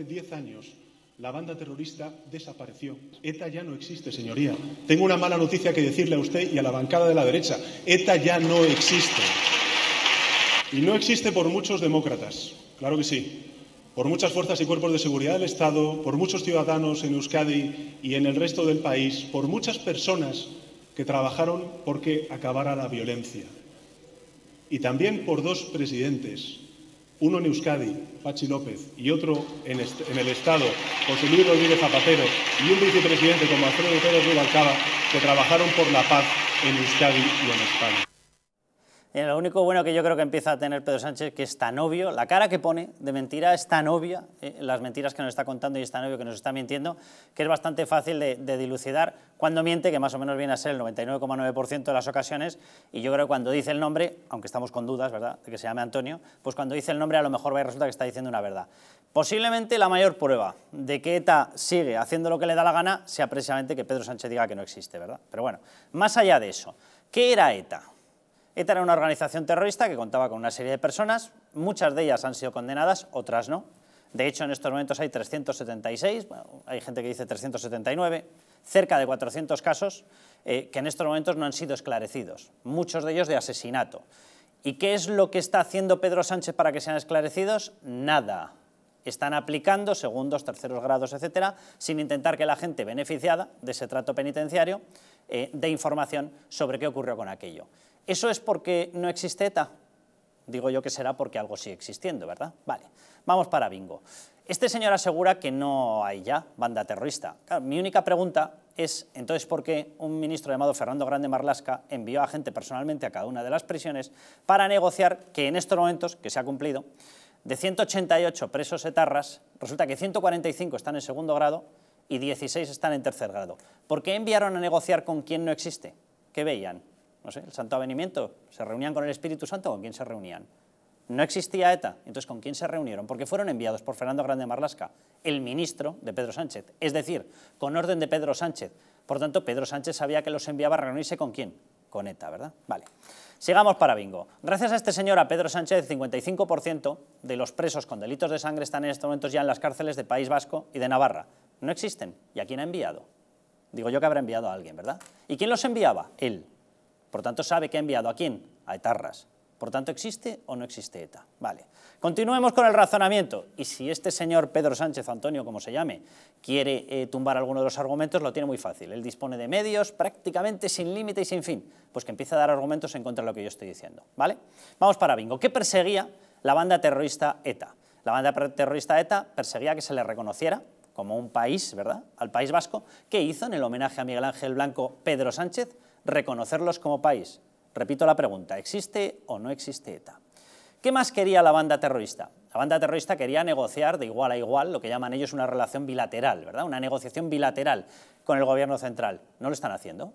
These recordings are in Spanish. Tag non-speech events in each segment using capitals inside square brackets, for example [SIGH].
hace 10 años la banda terrorista desapareció. ETA ya no existe, señoría. Tengo una mala noticia que decirle a usted y a la bancada de la derecha. ETA ya no existe. Y no existe por muchos demócratas, claro que sí, por muchas fuerzas y cuerpos de seguridad del Estado, por muchos ciudadanos en Euskadi y en el resto del país, por muchas personas que trabajaron porque acabara la violencia. Y también por dos presidentes uno en Euskadi, Pachi López, y otro en, el Estado, José Luis Rodríguez Zapatero, y un vicepresidente como Alfredo Pérez de que trabajaron por la paz en Euskadi y en España lo único bueno que yo creo que empieza a tener Pedro Sánchez, que es tan obvio, la cara que pone de mentira es tan obvia, eh, las mentiras que nos está contando y es tan obvio que nos está mintiendo, que es bastante fácil de, dilucidar cuando miente, que más o menos viene a ser el 99,9% de las ocasiones, y yo creo que cuando dice el nombre, aunque estamos con dudas, ¿verdad?, de que se llame Antonio, pues cuando dice el nombre a lo mejor resulta que está diciendo una verdad. Posiblemente la mayor prueba de que ETA sigue haciendo lo que le da la gana sea precisamente que Pedro Sánchez diga que no existe, ¿verdad? Pero bueno, más allá de eso, ¿qué era ETA? ETA era una organización terrorista que contaba con una serie de personas, muchas de ellas han sido condenadas, otras no. De hecho, en estos momentos hay 376, hay gente que dice 379, cerca de 400 casos eh, que en estos momentos no han sido esclarecidos, muchos de ellos de asesinato. ¿Y qué es lo que está haciendo Pedro Sánchez para que sean esclarecidos? Nada. Están aplicando segundos, terceros grados, etcétera, sin intentar que la gente beneficiada de ese trato penitenciario eh, dé información sobre qué ocurrió con aquello. ¿Eso es porque no existe ETA? Digo yo que será porque algo sigue existiendo, ¿verdad? Vale, vamos para bingo. Este señor asegura que no hay ya banda terrorista. mi única pregunta es, entonces, ¿por qué un ministro llamado Fernando Grande Marlasca envió a gente personalmente a cada una de las prisiones para negociar que en estos momentos, que se ha cumplido, de 188 presos etarras, resulta que 145 están en segundo grado y 16 están en tercer grado? ¿Por qué enviaron a negociar con quien no existe? ¿Qué veían? el santo avenimiento, ¿se reunían con el Espíritu Santo? ¿Con quién se reunían? No existía ETA, entonces ¿con quién se reunieron? Porque fueron enviados por Fernando Grande Marlasca, el ministro de Pedro Sánchez, es decir, con orden de Pedro Sánchez. Por tanto, Pedro Sánchez sabía que los enviaba a reunirse con quién, con ETA, ¿verdad? Vale. Sigamos para bingo. Gracias a este señor, a Pedro Sánchez, 55% de los presos con delitos de sangre están en estos momentos ya en las cárceles de País Vasco y de Navarra. No existen. ¿Y a quién ha enviado? Digo yo que habrá enviado a alguien, ¿verdad? ¿Y quién los enviaba? Él. Por tanto, sabe que ha enviado a quién? A etarras. Por tanto, ¿existe o no existe ETA? Vale. Continuemos con el razonamiento. Y si este señor Pedro Sánchez Antonio, como se llame, quiere eh, tumbar alguno de los argumentos, lo tiene muy fácil. Él dispone de medios prácticamente sin límite y sin fin. Pues que empieza a dar argumentos en contra de lo que yo estoy diciendo. ¿Vale? Vamos para bingo. ¿Qué perseguía la banda terrorista ETA? La banda terrorista ETA perseguía que se le reconociera como un país, ¿verdad? Al País Vasco, que hizo en el homenaje a Miguel Ángel Blanco Pedro Sánchez reconocerlos como país. Repito la pregunta, ¿existe o no existe ETA? ¿Qué más quería la banda terrorista? La banda terrorista quería negociar de igual a igual lo que llaman ellos una relación bilateral, ¿verdad? Una negociación bilateral con el gobierno central. ¿No lo están haciendo?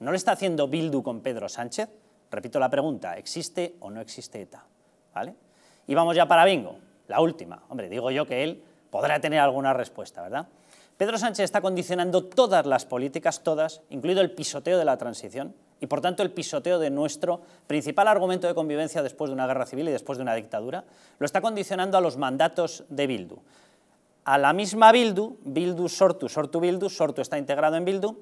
¿No lo está haciendo Bildu con Pedro Sánchez? Repito la pregunta, ¿existe o no existe ETA? ¿Vale? Y vamos ya para bingo, la última. Hombre, digo yo que él podrá tener alguna respuesta, ¿verdad? Pedro Sánchez está condicionando todas las políticas, todas, incluido el pisoteo de la transición y por tanto el pisoteo de nuestro principal argumento de convivencia después de una guerra civil y después de una dictadura, lo está condicionando a los mandatos de Bildu. A la misma Bildu, Bildu Sortu, Sortu Bildu, Sortu está integrado en Bildu,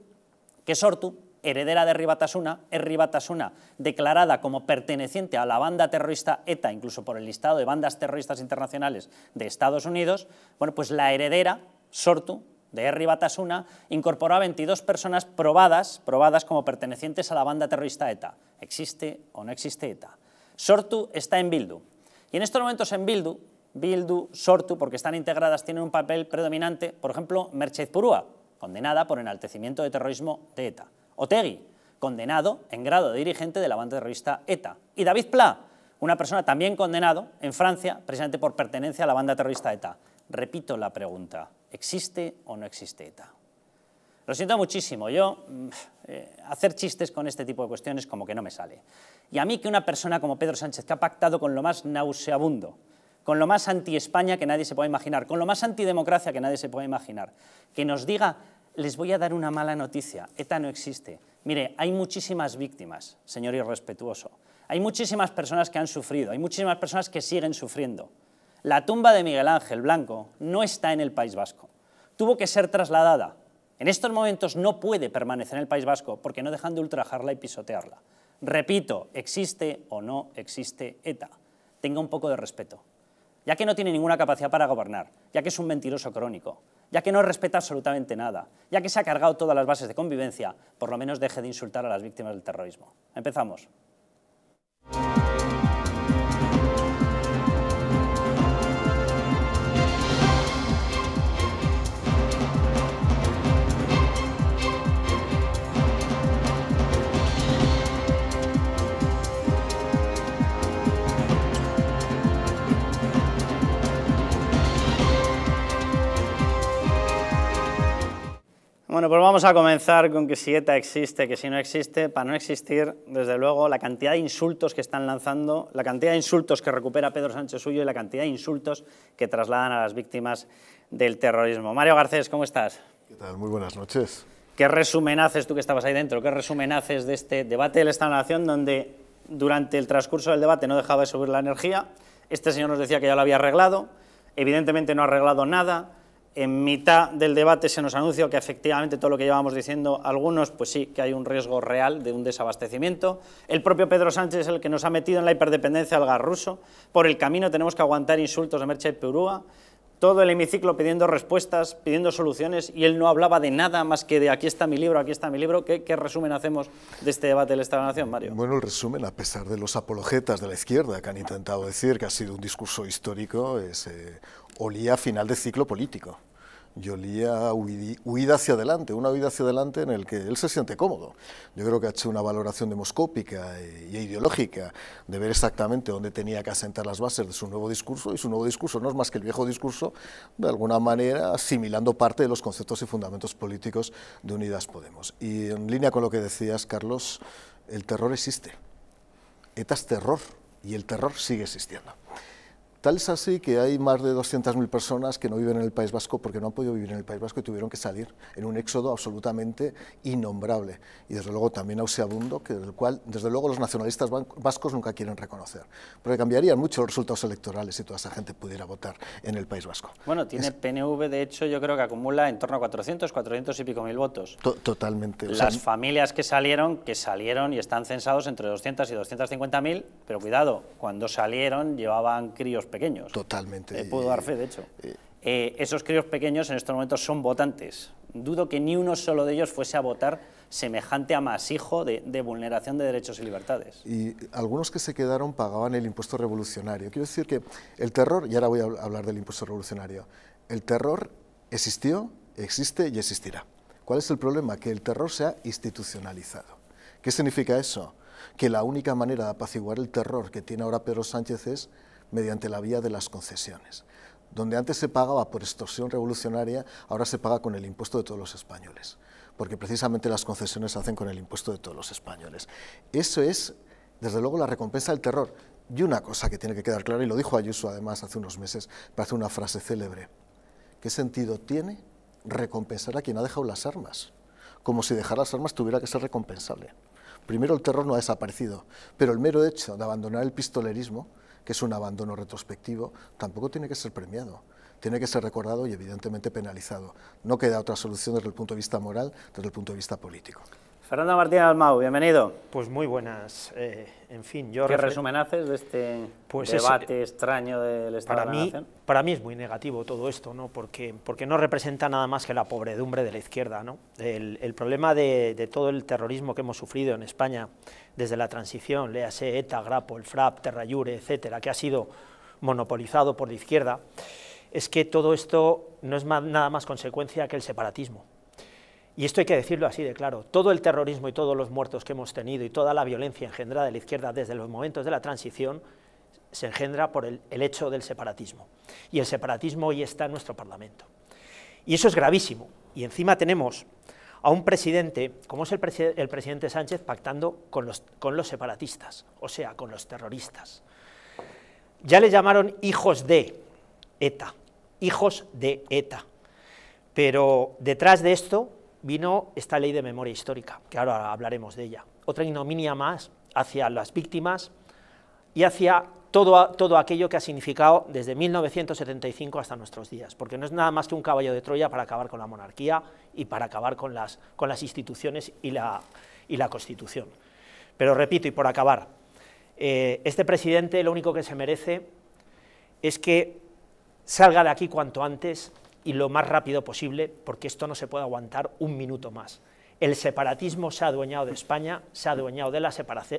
que Sortu, heredera de Ribatasuna, es Ribatasuna declarada como perteneciente a la banda terrorista ETA, incluso por el listado de bandas terroristas internacionales de Estados Unidos, bueno, pues la heredera, Sortu, de Herri Batasuna, incorporó a 22 personas probadas, probadas como pertenecientes a la banda terrorista ETA. ¿Existe o no existe ETA? Sortu está en Bildu. Y en estos momentos en Bildu, Bildu, Sortu, porque están integradas, tienen un papel predominante, por ejemplo, Merchez Purúa, condenada por enaltecimiento de terrorismo de ETA. Otegi, condenado en grado de dirigente de la banda terrorista ETA. Y David Pla, una persona también condenado en Francia, precisamente por pertenencia a la banda terrorista ETA. Repito la pregunta. ¿Existe o no existe ETA? Lo siento muchísimo, yo mm, eh, hacer chistes con este tipo de cuestiones como que no me sale. Y a mí que una persona como Pedro Sánchez, que ha pactado con lo más nauseabundo, con lo más anti-España que nadie se puede imaginar, con lo más antidemocracia que nadie se puede imaginar, que nos diga, les voy a dar una mala noticia, ETA no existe. Mire, hay muchísimas víctimas, señor irrespetuoso. Hay muchísimas personas que han sufrido, hay muchísimas personas que siguen sufriendo la tumba de Miguel Ángel Blanco no está en el País Vasco. Tuvo que ser trasladada. En estos momentos no puede permanecer en el País Vasco porque no dejan de ultrajarla y pisotearla. Repito, existe o no existe ETA. Tenga un poco de respeto. Ya que no tiene ninguna capacidad para gobernar, ya que es un mentiroso crónico, ya que no respeta absolutamente nada, ya que se ha cargado todas las bases de convivencia, por lo menos deje de insultar a las víctimas del terrorismo. Empezamos. Bueno, pues vamos a comenzar con que si ETA existe, que si no existe, para no existir, desde luego, la cantidad de insultos que están lanzando, la cantidad de insultos que recupera Pedro Sánchez Suyo y la cantidad de insultos que trasladan a las víctimas del terrorismo. Mario Garcés, ¿cómo estás? ¿Qué tal? Muy buenas noches. ¿Qué resumen haces tú que estabas ahí dentro? ¿Qué resumen haces de este debate de la nación donde durante el transcurso del debate no dejaba de subir la energía? Este señor nos decía que ya lo había arreglado, evidentemente no ha arreglado nada, en mitad del debate se nos anunció que efectivamente todo lo que llevábamos diciendo algunos, pues sí, que hay un riesgo real de un desabastecimiento. El propio Pedro Sánchez es el que nos ha metido en la hiperdependencia al gas ruso. Por el camino tenemos que aguantar insultos de Merche y Perúa todo el hemiciclo pidiendo respuestas, pidiendo soluciones, y él no hablaba de nada más que de aquí está mi libro, aquí está mi libro. ¿Qué, resumen hacemos de este debate Estado de la Nación, Mario? Bueno, el resumen, a pesar de los apologetas de la izquierda que han intentado decir que ha sido un discurso histórico, es, eh, olía a final de ciclo político. Yolía huida hacia adelante, una huida hacia adelante en el que él se siente cómodo. Yo creo que ha hecho una valoración demoscópica e ideológica de ver exactamente dónde tenía que asentar las bases de su nuevo discurso y su nuevo discurso no es más que el viejo discurso, de alguna manera asimilando parte de los conceptos y fundamentos políticos de Unidas Podemos. Y en línea con lo que decías, Carlos, el terror existe. ETA es terror y el terror sigue existiendo. Tal es así que hay más de 200.000 personas que no viven en el País Vasco porque no han podido vivir en el País Vasco y tuvieron que salir en un éxodo absolutamente innombrable y desde luego también nauseabundo, que cual desde luego los nacionalistas vascos nunca quieren reconocer, porque cambiarían mucho los resultados electorales si toda esa gente pudiera votar en el País Vasco. Bueno, tiene PNV, de hecho, yo creo que acumula en torno a 400, 400 y pico mil votos. totalmente. Las familias que salieron, que salieron y están censados entre 200 y 250.000, pero cuidado, cuando salieron llevaban críos Totalmente. Eh, puedo dar fe, de hecho. Eh, eh. esos críos pequeños en estos momentos son votantes. Dudo que ni uno solo de ellos fuese a votar semejante amasijo de, de vulneración de derechos y libertades. Y algunos que se quedaron pagaban el impuesto revolucionario. Quiero decir que el terror, y ahora voy a hablar del impuesto revolucionario, el terror existió, existe y existirá. ¿Cuál es el problema? Que el terror se ha institucionalizado. ¿Qué significa eso? Que la única manera de apaciguar el terror que tiene ahora Pedro Sánchez es mediante la vía de las concesiones. Donde antes se pagaba por extorsión revolucionaria, ahora se paga con el impuesto de todos los españoles, porque precisamente las concesiones se hacen con el impuesto de todos los españoles. Eso es, desde luego, la recompensa del terror. Y una cosa que tiene que quedar clara, y lo dijo Ayuso además hace unos meses, parece una frase célebre, ¿qué sentido tiene recompensar a quien ha dejado las armas? Como si dejar las armas tuviera que ser recompensable. Primero, el terror no ha desaparecido, pero el mero hecho de abandonar el pistolerismo que es un abandono retrospectivo, tampoco tiene que ser premiado tiene que ser recordado y evidentemente penalizado. No queda otra solución desde el punto de vista moral, desde el punto de vista político. Fernando Martínez Almau, bienvenido. Pues muy buenas. Eh, en fin, yo... ¿Qué resumen haces de este pues debate eh, extraño del Estado para de la mí, Nación? Para mí es muy negativo todo esto, ¿no? Porque, porque no representa nada más que la pobredumbre de la izquierda, ¿no? El, problema de, de, todo el terrorismo que hemos sufrido en España desde la transición, léase ETA, Grapo, el FRAP, Terrayure, etcétera, que ha sido monopolizado por la izquierda, es que todo esto no es nada más consecuencia que el separatismo y esto hay que decirlo así de claro, todo el terrorismo y todos los muertos que hemos tenido y toda la violencia engendrada de la izquierda desde los momentos de la transición se engendra por el, hecho del separatismo. Y el separatismo hoy está en nuestro Parlamento. Y eso es gravísimo. Y encima tenemos a un presidente, como es el, presidente Sánchez, pactando con los, con los separatistas, o sea, con los terroristas. Ya le llamaron hijos de ETA, hijos de ETA. Pero detrás de esto vino esta ley de memoria histórica, que ahora hablaremos de ella. Otra ignominia más hacia las víctimas y hacia todo, aquello que ha significado desde 1975 hasta nuestros días, porque no es nada más que un caballo de Troya para acabar con la monarquía y para acabar con las, con las instituciones y la, y la Constitución. Pero repito, y por acabar, eh, este presidente lo único que se merece es que salga de aquí cuanto antes y lo más rápido posible, porque esto no se puede aguantar un minuto más. El separatismo se ha adueñado de España, se ha adueñado de,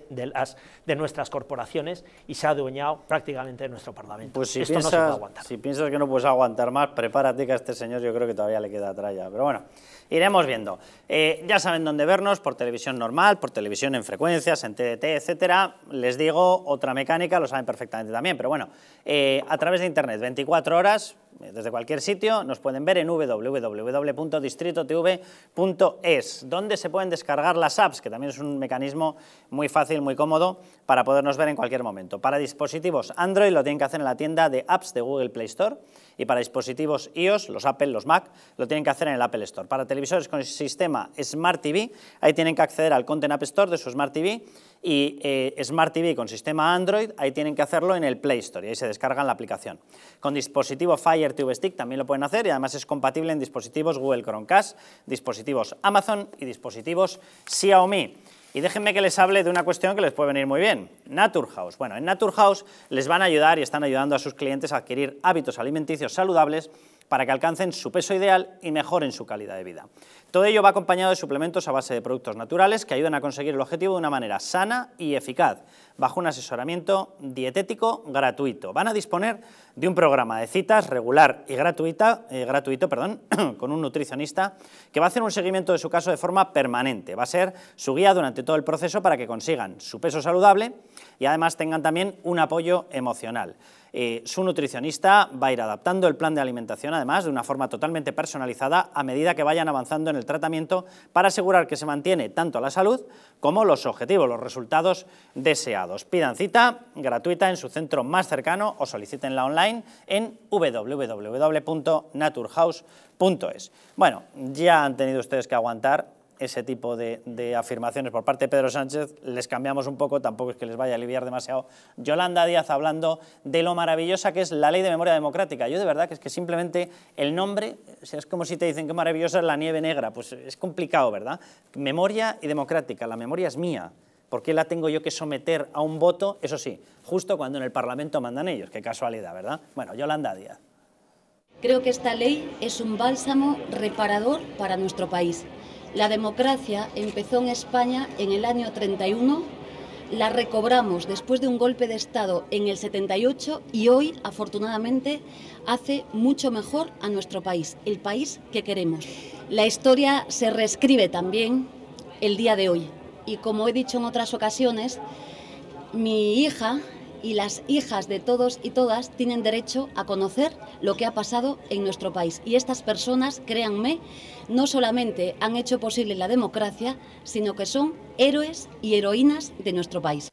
de, las, de nuestras corporaciones y se ha adueñado prácticamente de nuestro Parlamento. Pues si, piensas, no se puede aguantar. si piensas que no puedes aguantar más, prepárate que a este señor yo creo que todavía le queda ya. Pero bueno, iremos viendo. Eh, ya saben dónde vernos, por televisión normal, por televisión en frecuencias, en TDT, etcétera. Les digo otra mecánica, lo saben perfectamente también, pero bueno, eh, a través de Internet, 24 horas, desde cualquier sitio, nos pueden ver en www.distritotv.es, donde se pueden descargar las apps, que también es un mecanismo muy fácil, muy cómodo, para podernos ver en cualquier momento. Para dispositivos Android lo tienen que hacer en la tienda de apps de Google Play Store y para dispositivos iOS, los Apple, los Mac, lo tienen que hacer en el Apple Store. Para televisores con el sistema Smart TV, ahí tienen que acceder al Content App Store de su Smart TV y eh, Smart TV con sistema Android, ahí tienen que hacerlo en el Play Store y ahí se descargan la aplicación. Con dispositivo Fire TV Stick también lo pueden hacer y además es compatible en dispositivos Google Chromecast, dispositivos Amazon y dispositivos Xiaomi. Y déjenme que les hable de una cuestión que les puede venir muy bien, Naturhaus. Bueno, en Naturhaus les van a ayudar y están ayudando a sus clientes a adquirir hábitos alimenticios saludables para que alcancen su peso ideal y mejoren su calidad de vida. Todo ello va acompañado de suplementos a base de productos naturales que ayudan a conseguir el objetivo de una manera sana y eficaz, bajo un asesoramiento dietético gratuito. Van a disponer de un programa de citas regular y gratuita, eh, gratuito perdón, [COUGHS] con un nutricionista que va a hacer un seguimiento de su caso de forma permanente. Va a ser su guía durante todo el proceso para que consigan su peso saludable, y además tengan también un apoyo emocional. Eh, su nutricionista va a ir adaptando el plan de alimentación, además, de una forma totalmente personalizada a medida que vayan avanzando en el tratamiento para asegurar que se mantiene tanto la salud como los objetivos, los resultados deseados. Pidan cita gratuita en su centro más cercano o solicítenla online en www.naturhouse.es. Bueno, ya han tenido ustedes que aguantar ese tipo de, afirmaciones por parte de Pedro Sánchez, les cambiamos un poco, tampoco es que les vaya a aliviar demasiado. Yolanda Díaz hablando de lo maravillosa que es la ley de memoria democrática. Yo de verdad que es que simplemente el nombre, es como si te dicen qué maravillosa es la nieve negra, pues es complicado, ¿verdad? Memoria y democrática, la memoria es mía. ¿Por qué la tengo yo que someter a un voto? Eso sí, justo cuando en el Parlamento mandan ellos, qué casualidad, ¿verdad? Bueno, Yolanda Díaz. Creo que esta ley es un bálsamo reparador para nuestro país la democracia empezó en España en el año 31, la recobramos después de un golpe de Estado en el 78 y hoy, afortunadamente, hace mucho mejor a nuestro país, el país que queremos. La historia se reescribe también el día de hoy y, como he dicho en otras ocasiones, mi hija y las hijas de todos y todas tienen derecho a conocer lo que ha pasado en nuestro país. Y estas personas, créanme, no solamente han hecho posible la democracia, sino que son héroes y heroínas de nuestro país.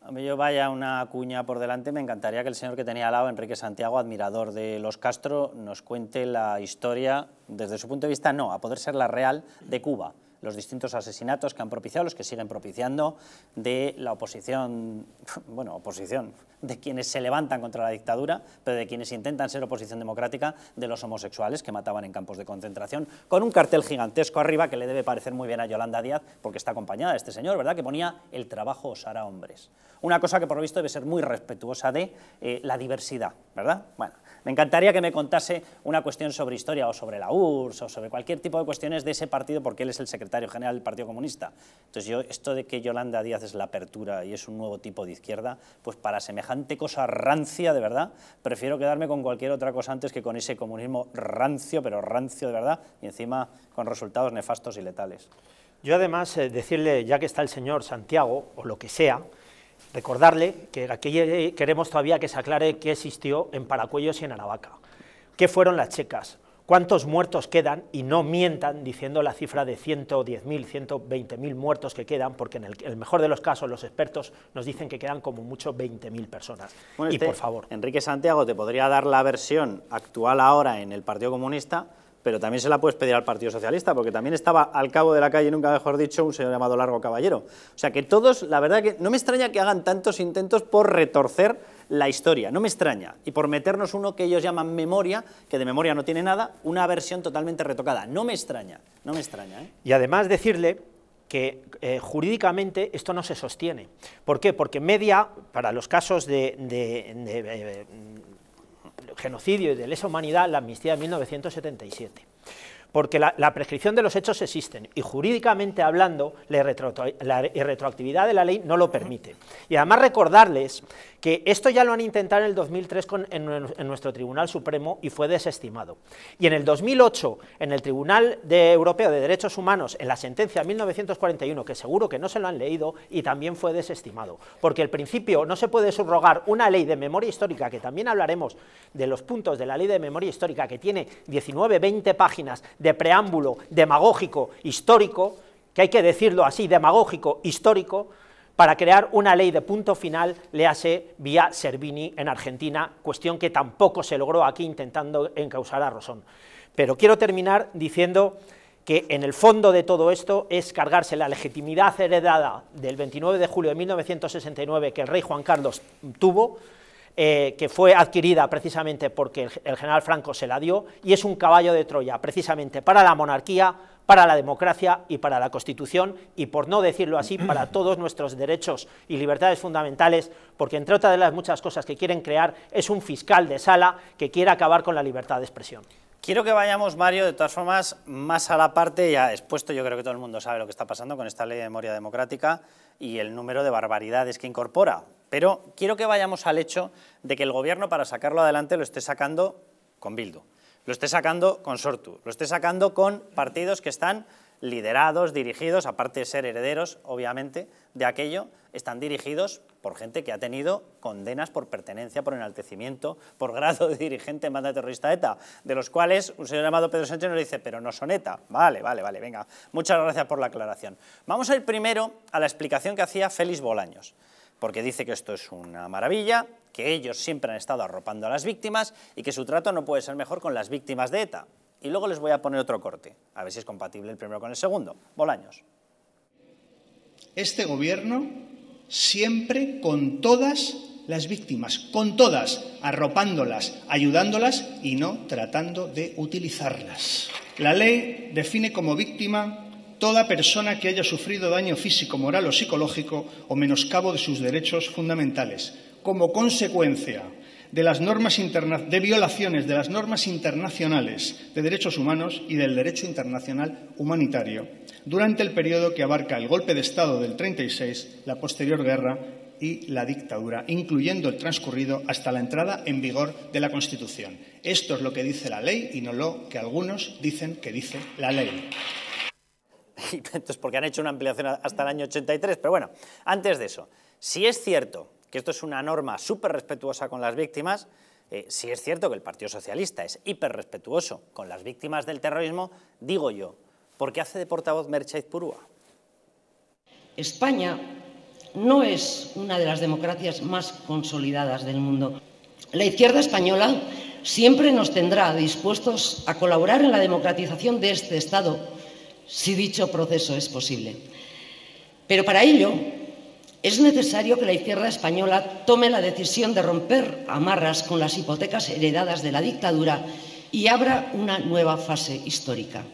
A mí yo vaya una cuña por delante, me encantaría que el señor que tenía al lado, Enrique Santiago, admirador de los Castro, nos cuente la historia, desde su punto de vista no, a poder ser la real, de Cuba los distintos asesinatos que han propiciado, los que siguen propiciando, de la oposición, [LAUGHS] bueno, oposición, de quienes se levantan contra la dictadura, pero de quienes intentan ser oposición democrática, de los homosexuales que mataban en campos de concentración, con un cartel gigantesco arriba que le debe parecer muy bien a Yolanda Díaz, porque está acompañada de este señor, ¿verdad?, que ponía el trabajo os hará hombres. Una cosa que por lo visto debe ser muy respetuosa de eh, la diversidad, ¿verdad? Bueno, me encantaría que me contase una cuestión sobre historia o sobre la URSS o sobre cualquier tipo de cuestiones de ese partido porque él es el secretario general del Partido Comunista. Entonces yo, esto de que Yolanda Díaz es la apertura y es un nuevo tipo de izquierda, pues para semejante cosa rancia, de verdad, prefiero quedarme con cualquier otra cosa antes que con ese comunismo rancio, pero rancio de verdad, y encima con resultados nefastos y letales. Yo además eh, decirle, ya que está el señor Santiago, o lo que sea, Recordarle que aquí queremos todavía que se aclare qué existió en Paracuellos y en Aravaca, qué fueron las checas, cuántos muertos quedan y no mientan diciendo la cifra de 110.000, 120.000 muertos que quedan, porque en el, mejor de los casos los expertos nos dicen que quedan como mucho 20.000 personas. y este por favor. Enrique Santiago te podría dar la versión actual ahora en el Partido Comunista pero también se la puedes pedir al Partido Socialista, porque también estaba al cabo de la calle, nunca mejor dicho, un señor llamado Largo Caballero. O sea que todos, la verdad que no me extraña que hagan tantos intentos por retorcer la historia, no me extraña, y por meternos uno que ellos llaman memoria, que de memoria no tiene nada, una versión totalmente retocada, no me extraña, no me extraña. ¿eh? Y además decirle que eh, jurídicamente esto no se sostiene. ¿Por qué? Porque media, para los casos de eh, genocidio y de lesa humanidad, la amnistía de 1977. Porque la, prescripción de los hechos existen y jurídicamente hablando la, la irretroactividad de la ley no lo permite. Y además recordarles que esto ya lo han intentado en el 2003 en, en, nuestro Tribunal Supremo y fue desestimado. Y en el 2008, en el Tribunal Europeo de Derechos Humanos, en la sentencia 1941, que seguro que no se lo han leído, y también fue desestimado. Porque el principio no se puede subrogar una ley de memoria histórica, que también hablaremos de los puntos de la ley de memoria histórica, que tiene 19, 20 páginas de preámbulo demagógico, histórico, que hay que decirlo así, demagógico, histórico, para crear una ley de punto final, le hace vía Servini en Argentina, cuestión que tampoco se logró aquí intentando encausar a Rosón. Pero quiero terminar diciendo que en el fondo de todo esto es cargarse la legitimidad heredada del 29 de julio de 1969 que el rey Juan Carlos tuvo, eh, que fue adquirida precisamente porque el, general Franco se la dio, y es un caballo de Troya precisamente para la monarquía, para la democracia y para la Constitución, y por no decirlo así, [CLEARS THROAT] para todos nuestros derechos y libertades fundamentales, porque entre otras de las muchas cosas que quieren crear es un fiscal de sala que quiere acabar con la libertad de expresión. Quiero que vayamos, Mario, de todas formas, más a la parte ya expuesto, yo creo que todo el mundo sabe lo que está pasando con esta ley de memoria democrática y el número de barbaridades que incorpora. Pero quiero que vayamos al hecho de que el gobierno para sacarlo adelante lo esté sacando con Bildu, lo esté sacando con Sortu, lo esté sacando con partidos que están liderados, dirigidos, aparte de ser herederos, obviamente, de aquello, están dirigidos por gente que ha tenido condenas por pertenencia, por enaltecimiento, por grado de dirigente en banda terrorista ETA, de los cuales un señor llamado Pedro Sánchez nos dice, pero no son ETA. Vale, vale, vale, venga, muchas gracias por la aclaración. Vamos a ir primero a la explicación que hacía Félix Bolaños porque dice que esto es una maravilla, que ellos siempre han estado arropando a las víctimas y que su trato no puede ser mejor con las víctimas de ETA. Y luego les voy a poner otro corte, a ver si es compatible el primero con el segundo. Bolaños. Este gobierno siempre con todas las víctimas, con todas, arropándolas, ayudándolas y no tratando de utilizarlas. La ley define como víctima toda persona que haya sufrido daño físico, moral o psicológico o menoscabo de sus derechos fundamentales, como consecuencia de, violaciones de las normas internacionales de derechos humanos y del derecho internacional humanitario durante el periodo que abarca el golpe de Estado del 36, la posterior guerra y la dictadura, incluyendo el transcurrido hasta la entrada en vigor de la Constitución. Esto es lo que dice la ley y no lo que algunos dicen que dice la ley. [LAUGHS] entonces porque han hecho una ampliación hasta el año 83, pero bueno, antes de eso, si es cierto que esto es una norma súper respetuosa con las víctimas, eh, si es cierto que el Partido Socialista es hiper respetuoso con las víctimas del terrorismo, digo yo, ¿por qué hace de portavoz Merchaiz Purúa? España no es una de las democracias más consolidadas del mundo. La izquierda española siempre nos tendrá dispuestos a colaborar en la democratización de este Estado si dicho proceso es posible. Pero para ello es necesario que la izquierda española tome la decisión de romper amarras con las hipotecas heredadas de la dictadura y abra una nueva fase histórica.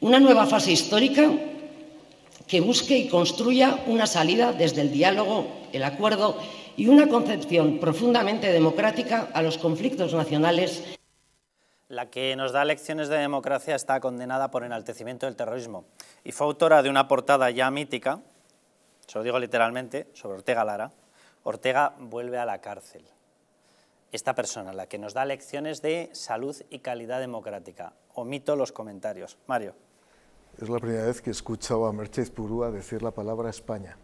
Una nueva fase histórica que busque y construya una salida desde el diálogo, el acuerdo y una concepción profundamente democrática a los conflictos nacionales la que nos da lecciones de democracia está condenada por enaltecimiento del terrorismo y fue autora de una portada ya mítica, se lo digo literalmente, sobre Ortega Lara, Ortega vuelve a la cárcel. Esta persona, la que nos da lecciones de salud y calidad democrática. Omito los comentarios. Mario. Es la primera vez que escuchado a Mercedes Purúa decir la palabra España.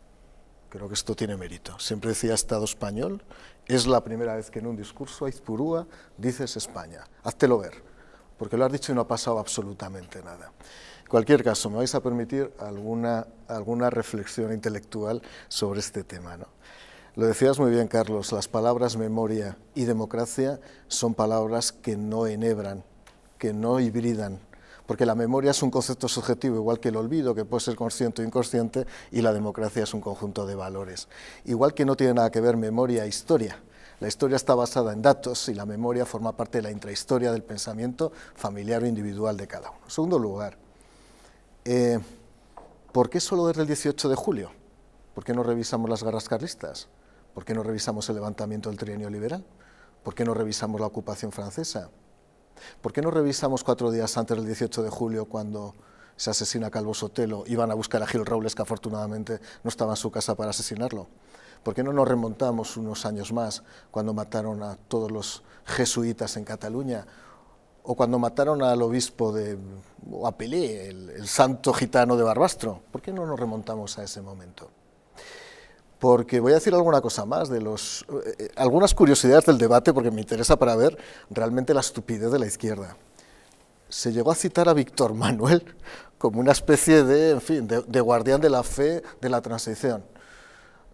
Creo que esto tiene mérito. Siempre decía Estado español, es la primera vez que en un discurso a Izpurúa dices España. Háztelo ver, porque lo has dicho y no ha pasado absolutamente nada. En cualquier caso, me vais a permitir alguna, alguna reflexión intelectual sobre este tema. ¿no? Lo decías muy bien, Carlos, las palabras memoria y democracia son palabras que no enebran, que no hibridan, porque la memoria es un concepto subjetivo, igual que el olvido, que puede ser consciente o inconsciente, y la democracia es un conjunto de valores. Igual que no tiene nada que ver memoria e historia. La historia está basada en datos y la memoria forma parte de la intrahistoria del pensamiento familiar o individual de cada uno. En segundo lugar, eh, ¿por qué solo desde el 18 de julio? ¿Por qué no revisamos las guerras carlistas? ¿Por qué no revisamos el levantamiento del trienio liberal? ¿Por qué no revisamos la ocupación francesa? ¿Por qué no revisamos cuatro días antes del 18 de julio cuando se asesina Calvo Sotelo Iban a buscar a Gil Robles, que afortunadamente no estaba en su casa para asesinarlo? ¿Por qué no nos remontamos unos años más cuando mataron a todos los jesuitas en Cataluña? o cuando mataron al obispo de o a Pelé, el santo gitano de Barbastro. ¿Por qué no nos remontamos a ese momento? porque voy a decir alguna cosa más de los eh, eh, algunas curiosidades del debate porque me interesa para ver realmente la estupidez de la izquierda. Se llegó a citar a Víctor Manuel [LAUGHS] como una especie de, en fin, de, guardián de la fe de la transición.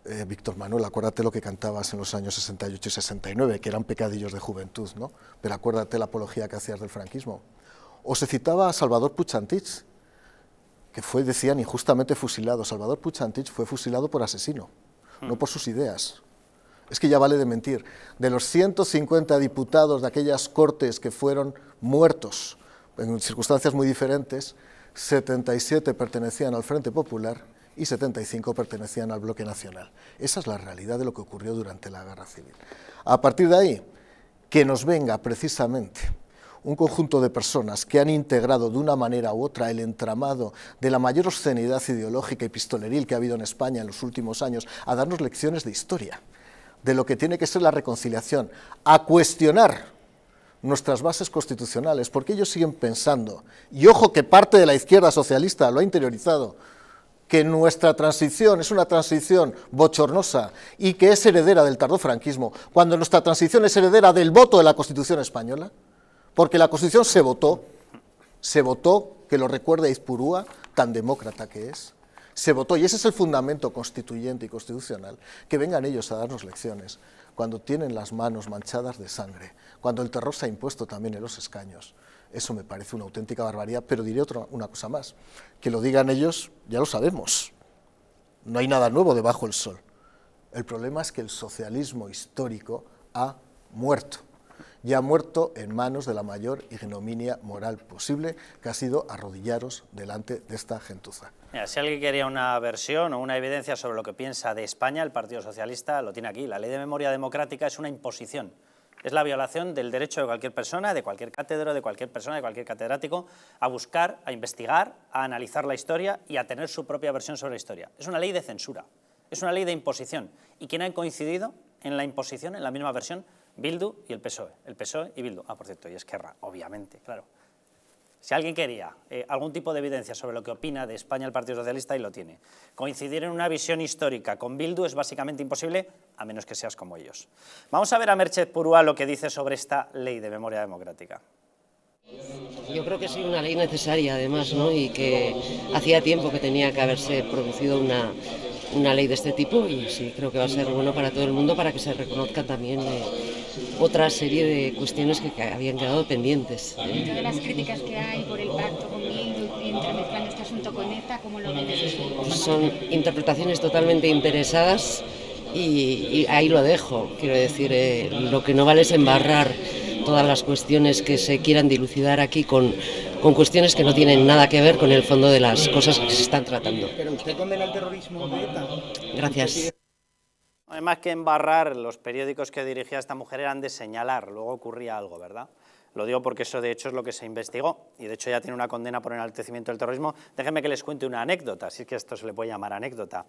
Eh, Víctor Manuel, acuérdate lo que cantabas en los años 68 y 69, que eran pecadillos de juventud, ¿no? Pero acuérdate la apología que hacías del franquismo. O se citaba a Salvador Puchantich, que fue, decían, injustamente fusilado. Salvador Puchantich fue fusilado por asesino no por sus ideas. Es que ya vale de mentir. De los 150 diputados de aquellas cortes que fueron muertos en circunstancias muy diferentes, 77 pertenecían al Frente Popular y 75 pertenecían al bloque nacional. Esa es la realidad de lo que ocurrió durante la guerra civil. A partir de ahí, que nos venga precisamente un conjunto de personas que han integrado de una manera u otra el entramado de la mayor obscenidad ideológica y pistoleril que ha habido en España en los últimos años a darnos lecciones de historia, de lo que tiene que ser la reconciliación, a cuestionar nuestras bases constitucionales, porque ellos siguen pensando, y ojo que parte de la izquierda socialista lo ha interiorizado, que nuestra transición es una transición bochornosa y que es heredera del tardofranquismo, cuando nuestra transición es heredera del voto de la Constitución española. Porque la Constitución se votó, se votó, que lo recuerde Ispurúa, tan demócrata que es, se votó, y ese es el fundamento constituyente y constitucional, que vengan ellos a darnos lecciones cuando tienen las manos manchadas de sangre, cuando el terror se ha impuesto también en los escaños. Eso me parece una auténtica barbaridad, pero diré otra, una cosa más. Que lo digan ellos, ya lo sabemos. No hay nada nuevo debajo del sol. El problema es que el socialismo histórico ha muerto ya muerto en manos de la mayor ignominia moral posible, que ha sido arrodillaros delante de esta gentuza. si alguien quería una versión o una evidencia sobre lo que piensa de España, el Partido Socialista lo tiene aquí. La ley de memoria democrática es una imposición. Es la violación del derecho de cualquier persona, de cualquier cátedra, de cualquier persona, de cualquier catedrático, a buscar, a investigar, a analizar la historia y a tener su propia versión sobre la historia. Es una ley de censura, es una ley de imposición. ¿Y quién ha coincidido en la imposición, en la misma versión? Bildu y el PSOE, el PSOE y Bildu. Ah, por cierto, y Esquerra, obviamente, claro. Si alguien quería eh, algún tipo de evidencia sobre lo que opina de España el Partido Socialista, ahí lo tiene. Coincidir en una visión histórica con Bildu es básicamente imposible, a menos que seas como ellos. Vamos a ver a Merced Purúa lo que dice sobre esta ley de memoria democrática. Yo creo que es una ley necesaria, además, ¿no? y que hacía tiempo que tenía que haberse producido una, una ley de este tipo y sí, creo que va a ser bueno para todo el mundo para que se reconozca también eh, otra serie de cuestiones que, habían quedado pendientes. Dentro las críticas que hay por el pacto con Bildu, entremezclando este asunto con ETA, ¿cómo lo ven Son interpretaciones totalmente interesadas y, ahí lo dejo. Quiero decir, eh, lo que no vale es embarrar todas las cuestiones que se quieran dilucidar aquí con, con cuestiones que no tienen nada que ver con el fondo de las cosas que se están tratando. Pero usted condena el terrorismo de ETA. Gracias. Además que embarrar los periódicos que dirigía esta mujer eran de señalar, luego ocurría algo, ¿verdad? Lo digo porque eso de hecho es lo que se investigó y de hecho ya tiene una condena por enaltecimiento del terrorismo. Déjenme que les cuente una anécdota, si es que esto se le puede llamar anécdota.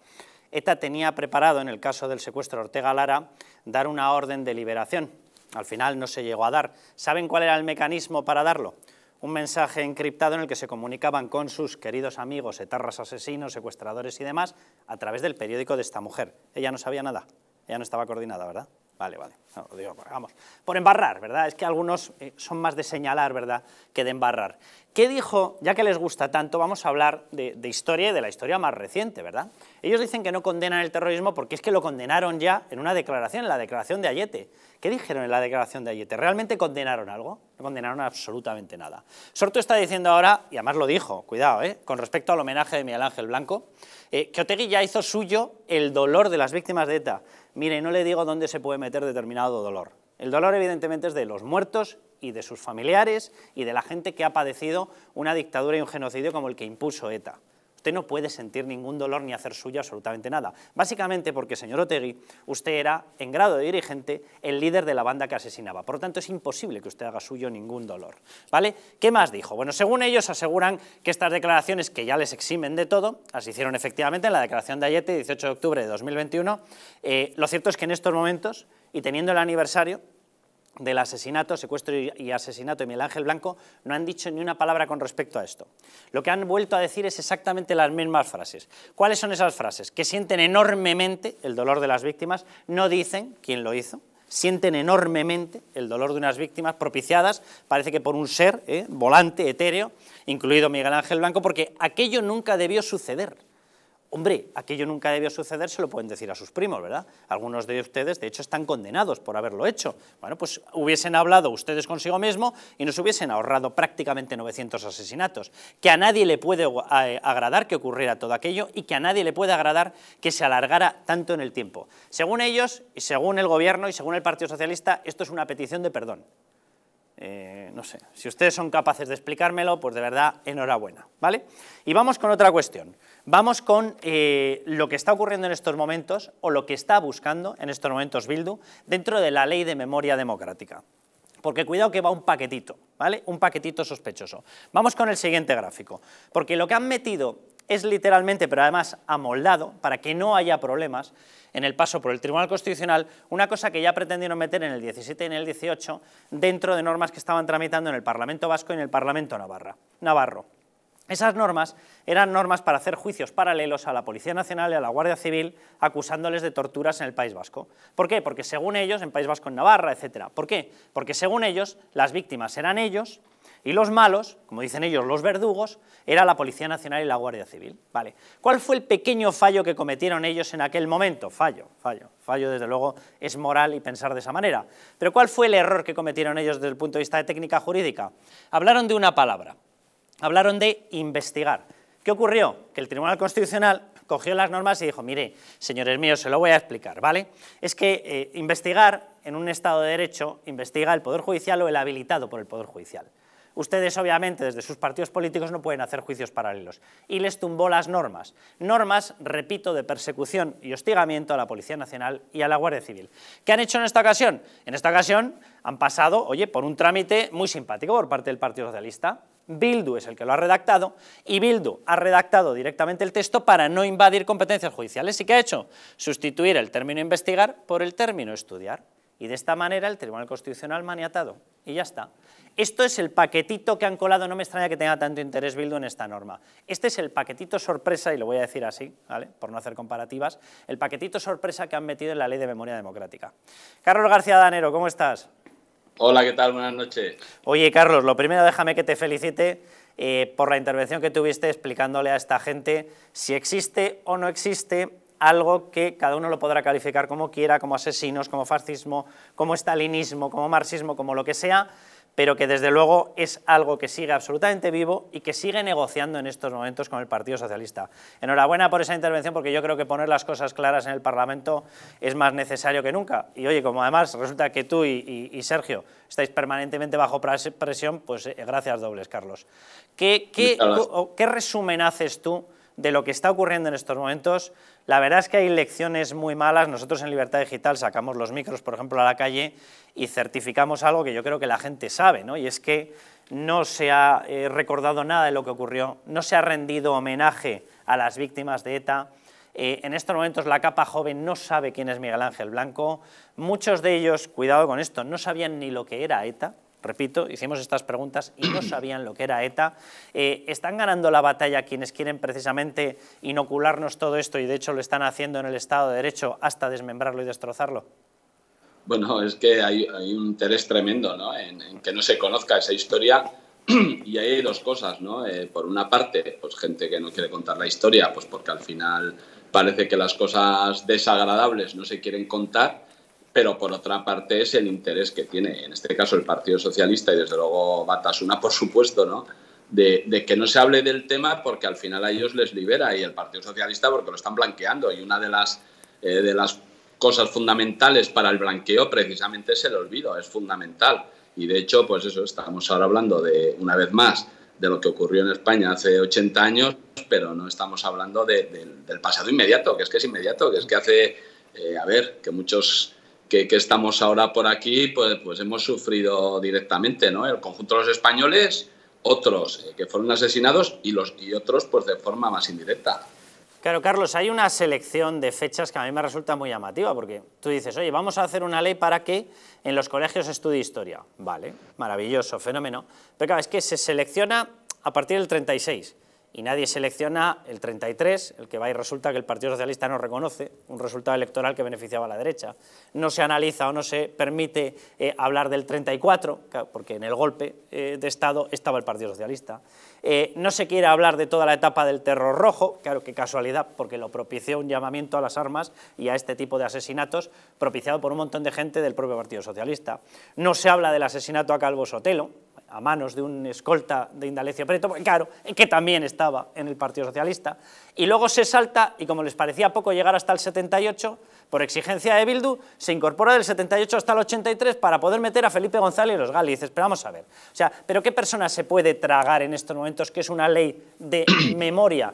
ETA tenía preparado, en el caso del secuestro de Ortega Lara, dar una orden de liberación al final no se llegó a dar. ¿Saben cuál era el mecanismo para darlo? Un mensaje encriptado en el que se comunicaban con sus queridos amigos, etarras asesinos, secuestradores y demás, a través del periódico de esta mujer. Ella no sabía nada, ella no estaba coordinada, ¿verdad? Vale, vale, digo, Por embarrar, ¿verdad? Es que algunos eh, son más de señalar, ¿verdad?, que de embarrar. ¿Qué dijo? Ya que les gusta tanto, vamos a hablar de, historia y de la historia más reciente, ¿verdad? Ellos dicen que no condenan el terrorismo porque es que lo condenaron ya en una declaración, en la declaración de Ayete. ¿Qué dijeron en la declaración de Ayete? ¿Realmente condenaron algo? No condenaron absolutamente nada. Sorto está diciendo ahora, y además lo dijo, cuidado, ¿eh? con respecto al homenaje de Miguel Ángel Blanco, eh, que Otegui ya hizo suyo el dolor de las víctimas de ETA. Mire, no le digo dónde se puede meter determinado dolor. El dolor evidentemente es de los muertos y de sus familiares y de la gente que ha padecido una dictadura y un genocidio como el que impuso ETA. Usted no puede sentir ningún dolor ni hacer suyo absolutamente nada. Básicamente porque, señor Otegui, usted era, en grado de dirigente, el líder de la banda que asesinaba. Por lo tanto, es imposible que usted haga suyo ningún dolor. ¿Vale? ¿Qué más dijo? Bueno, según ellos aseguran que estas declaraciones, que ya les eximen de todo, las hicieron efectivamente en la declaración de Ayete, 18 de octubre de 2021, eh, lo cierto es que en estos momentos, y teniendo el aniversario, del asesinato, secuestro y asesinato de Miguel Ángel Blanco, no han dicho ni una palabra con respecto a esto. Lo que han vuelto a decir es exactamente las mismas frases. ¿Cuáles son esas frases? Que sienten enormemente el dolor de las víctimas, no dicen quién lo hizo, sienten enormemente el dolor de unas víctimas propiciadas, parece que por un ser ¿eh? volante, etéreo, incluido Miguel Ángel Blanco, porque aquello nunca debió suceder. Hombre, aquello nunca debió suceder, se lo pueden decir a sus primos, ¿verdad? Algunos de ustedes, de hecho, están condenados por haberlo hecho. Bueno, pues hubiesen hablado ustedes consigo mismo y nos hubiesen ahorrado prácticamente 900 asesinatos. Que a nadie le puede eh, agradar que ocurriera todo aquello y que a nadie le puede agradar que se alargara tanto en el tiempo. Según ellos, y según el Gobierno y según el Partido Socialista, esto es una petición de perdón. Eh, no sé, si ustedes son capaces de explicármelo, pues de verdad, enhorabuena, ¿vale? Y vamos con otra cuestión. Vamos con eh, lo que está ocurriendo en estos momentos, o lo que está buscando en estos momentos Bildu, dentro de la ley de memoria democrática. Porque cuidado que va un paquetito, ¿vale? Un paquetito sospechoso. Vamos con el siguiente gráfico. Porque lo que han metido es literalmente, pero además amoldado, para que no haya problemas, en el paso por el Tribunal Constitucional, una cosa que ya pretendieron meter en el 17 y en el 18 dentro de normas que estaban tramitando en el Parlamento Vasco y en el Parlamento Navarra, Navarro. Esas normas eran normas para hacer juicios paralelos a la Policía Nacional y a la Guardia Civil acusándoles de torturas en el País Vasco. ¿Por qué? Porque según ellos, en País Vasco en Navarra, etc. ¿Por qué? Porque según ellos, las víctimas eran ellos y los malos, como dicen ellos, los verdugos, era la Policía Nacional y la Guardia Civil. Vale. ¿Cuál fue el pequeño fallo que cometieron ellos en aquel momento? Fallo, fallo. Fallo, desde luego, es moral y pensar de esa manera. Pero ¿cuál fue el error que cometieron ellos desde el punto de vista de técnica jurídica? Hablaron de una palabra. Hablaron de investigar. ¿Qué ocurrió? Que el Tribunal Constitucional cogió las normas y dijo, mire, señores míos, se lo voy a explicar, ¿vale? Es que eh, investigar en un Estado de Derecho, investiga el Poder Judicial o el habilitado por el Poder Judicial. Ustedes, obviamente, desde sus partidos políticos no pueden hacer juicios paralelos. Y les tumbó las normas. Normas, repito, de persecución y hostigamiento a la Policía Nacional y a la Guardia Civil. ¿Qué han hecho en esta ocasión? En esta ocasión han pasado, oye, por un trámite muy simpático por parte del Partido Socialista. Bildu es el que lo ha redactado y Bildu ha redactado directamente el texto para no invadir competencias judiciales. ¿Y qué ha hecho? Sustituir el término investigar por el término estudiar. Y de esta manera el Tribunal Constitucional maniatado. Y ya está. Esto es el paquetito que han colado, no me extraña que tenga tanto interés bildo en esta norma. Este es el paquetito sorpresa, y lo voy a decir así, ¿vale? por no hacer comparativas, el paquetito sorpresa que han metido en la Ley de Memoria Democrática. Carlos García Danero, ¿cómo estás? Hola, ¿qué tal? Buenas noches. Oye, Carlos, lo primero déjame que te felicite eh, por la intervención que tuviste explicándole a esta gente si existe o no existe algo que cada uno lo podrá calificar como quiera, como asesinos, como fascismo, como estalinismo, como marxismo, como lo que sea, pero que desde luego es algo que sigue absolutamente vivo y que sigue negociando en estos momentos con el Partido Socialista. Enhorabuena por esa intervención porque yo creo que poner las cosas claras en el Parlamento es más necesario que nunca. Y oye, como además resulta que tú y, Sergio estáis permanentemente bajo presión, pues eh, gracias dobles, Carlos. ¿Qué, qué resumen haces tú? de lo que está ocurriendo en estos momentos. La verdad es que hay lecciones muy malas. Nosotros en Libertad Digital sacamos los micros, por ejemplo, a la calle y certificamos algo que yo creo que la gente sabe, ¿no? y es que no se ha eh, recordado nada de lo que ocurrió, no se ha rendido homenaje a las víctimas de ETA. Eh, en estos momentos la capa joven no sabe quién es Miguel Ángel Blanco. Muchos de ellos, cuidado con esto, no sabían ni lo que era ETA. Repito, hicimos estas preguntas y no sabían lo que era ETA. Eh, ¿Están ganando la batalla quienes quieren precisamente inocularnos todo esto y de hecho lo están haciendo en el Estado de Derecho hasta desmembrarlo y destrozarlo? Bueno, es que hay, un interés tremendo en, que no se conozca esa historia [CLEARS THROAT] y hay dos cosas, eh, por una parte, pues gente que no quiere contar la historia, pues porque al final parece que las cosas desagradables no se quieren contar pero por otra parte es el interés que tiene, en este caso, el Partido Socialista y desde luego Batasuna, por supuesto, ¿no? De, que no se hable del tema porque al final a ellos les libera y el Partido Socialista porque lo están blanqueando y una de las, eh, de las cosas fundamentales para el blanqueo precisamente es el olvido, es fundamental. Y de hecho, pues eso, estamos ahora hablando de, una vez más, de lo que ocurrió en España hace 80 años, pero no estamos hablando del pasado inmediato, que es que es inmediato, que es que hace, eh, a ver, que muchos que, estamos ahora por aquí, pues, pues hemos sufrido directamente, ¿no? El conjunto de los españoles, otros eh, que fueron asesinados y, los, y otros pues de forma más indirecta. Claro, Carlos, hay una selección de fechas que a mí me resulta muy llamativa, porque tú dices, oye, vamos a hacer una ley para que en los colegios estudie historia. Vale, maravilloso, fenómeno. Pero claro, es que se selecciona a partir del 36 y nadie selecciona el 33, el que va y resulta que el Partido Socialista no reconoce un resultado electoral que beneficiaba a la derecha. No se analiza o no se permite eh, hablar del 34, porque en el golpe eh, de Estado estaba el Partido Socialista. Eh, no se quiere hablar de toda la etapa del terror rojo, claro, qué casualidad, porque lo propició un llamamiento a las armas y a este tipo de asesinatos, propiciado por un montón de gente del propio Partido Socialista. No se habla del asesinato a Calvo Sotelo, a manos de un escolta de Indalecio Preto, claro, que también estaba en el Partido Socialista, y luego se salta, y como les parecía poco llegar hasta el 78, por exigencia de Bildu, se incorpora del 78 hasta el 83 para poder meter a Felipe González y los Gali. Esperamos a ver, o sea, ¿pero qué persona se puede tragar en estos momentos que es una ley de [COUGHS] memoria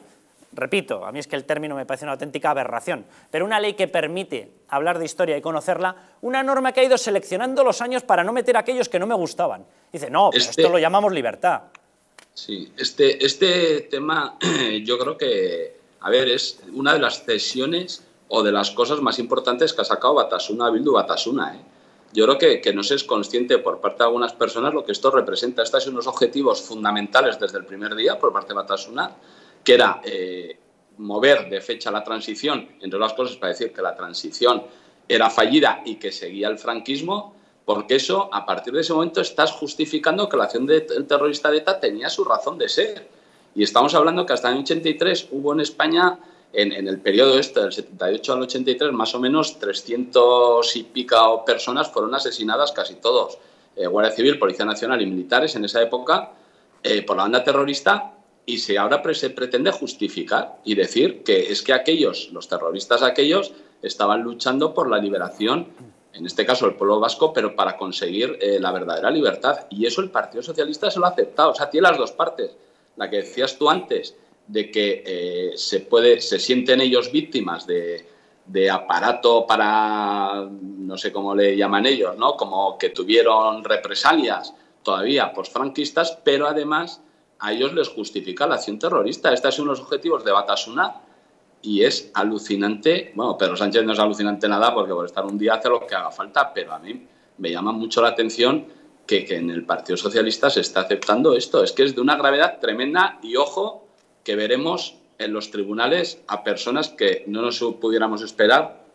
Repito, a mí es que el término me parece una auténtica aberración, pero una ley que permite hablar de historia y conocerla, una norma que ha ido seleccionando los años para no meter a aquellos que no me gustaban. Dice, no, pero esto este lo llamamos libertad. Sí, este, este tema [CLEARS THROAT] yo creo que, a ver, es una de las cesiones o de las cosas más importantes que ha sacado Batasuna, Bildu Batasuna. ¿eh? Yo creo que, no se es consciente por parte de algunas personas lo que esto representa. Estos son unos objetivos fundamentales desde el primer día por parte de Batasuna que era eh, mover de fecha la transición, entre otras cosas, para decir que la transición era fallida y que seguía el franquismo, porque eso, a partir de ese momento, estás justificando que la acción del terrorista de ETA tenía su razón de ser. Y estamos hablando que hasta el 83 hubo en España, en, el periodo este, del 78 al 83, más o menos 300 y pico personas fueron asesinadas, casi todos, eh, Guardia Civil, Policía Nacional y militares en esa época, eh, por la banda terrorista y se ahora se pretende justificar y decir que es que aquellos, los terroristas aquellos, estaban luchando por la liberación, en este caso el pueblo vasco, pero para conseguir eh, la verdadera libertad. Y eso el Partido Socialista se lo ha aceptado. O sea, tiene las dos partes. La que decías tú antes, de que eh, se, puede, se sienten ellos víctimas de, de aparato para, no sé cómo le llaman ellos, ¿no? Como que tuvieron represalias todavía post-franquistas, pero además a ellos les justifica la acción terrorista. Este uno son los objetivos de Batasuna y es alucinante. Bueno, pero Sánchez no es alucinante nada porque por estar un día hace lo que haga falta, pero a mí me llama mucho la atención que, en el Partido Socialista se está aceptando esto. Es que es de una gravedad tremenda y ojo que veremos en los tribunales a personas que no nos pudiéramos esperar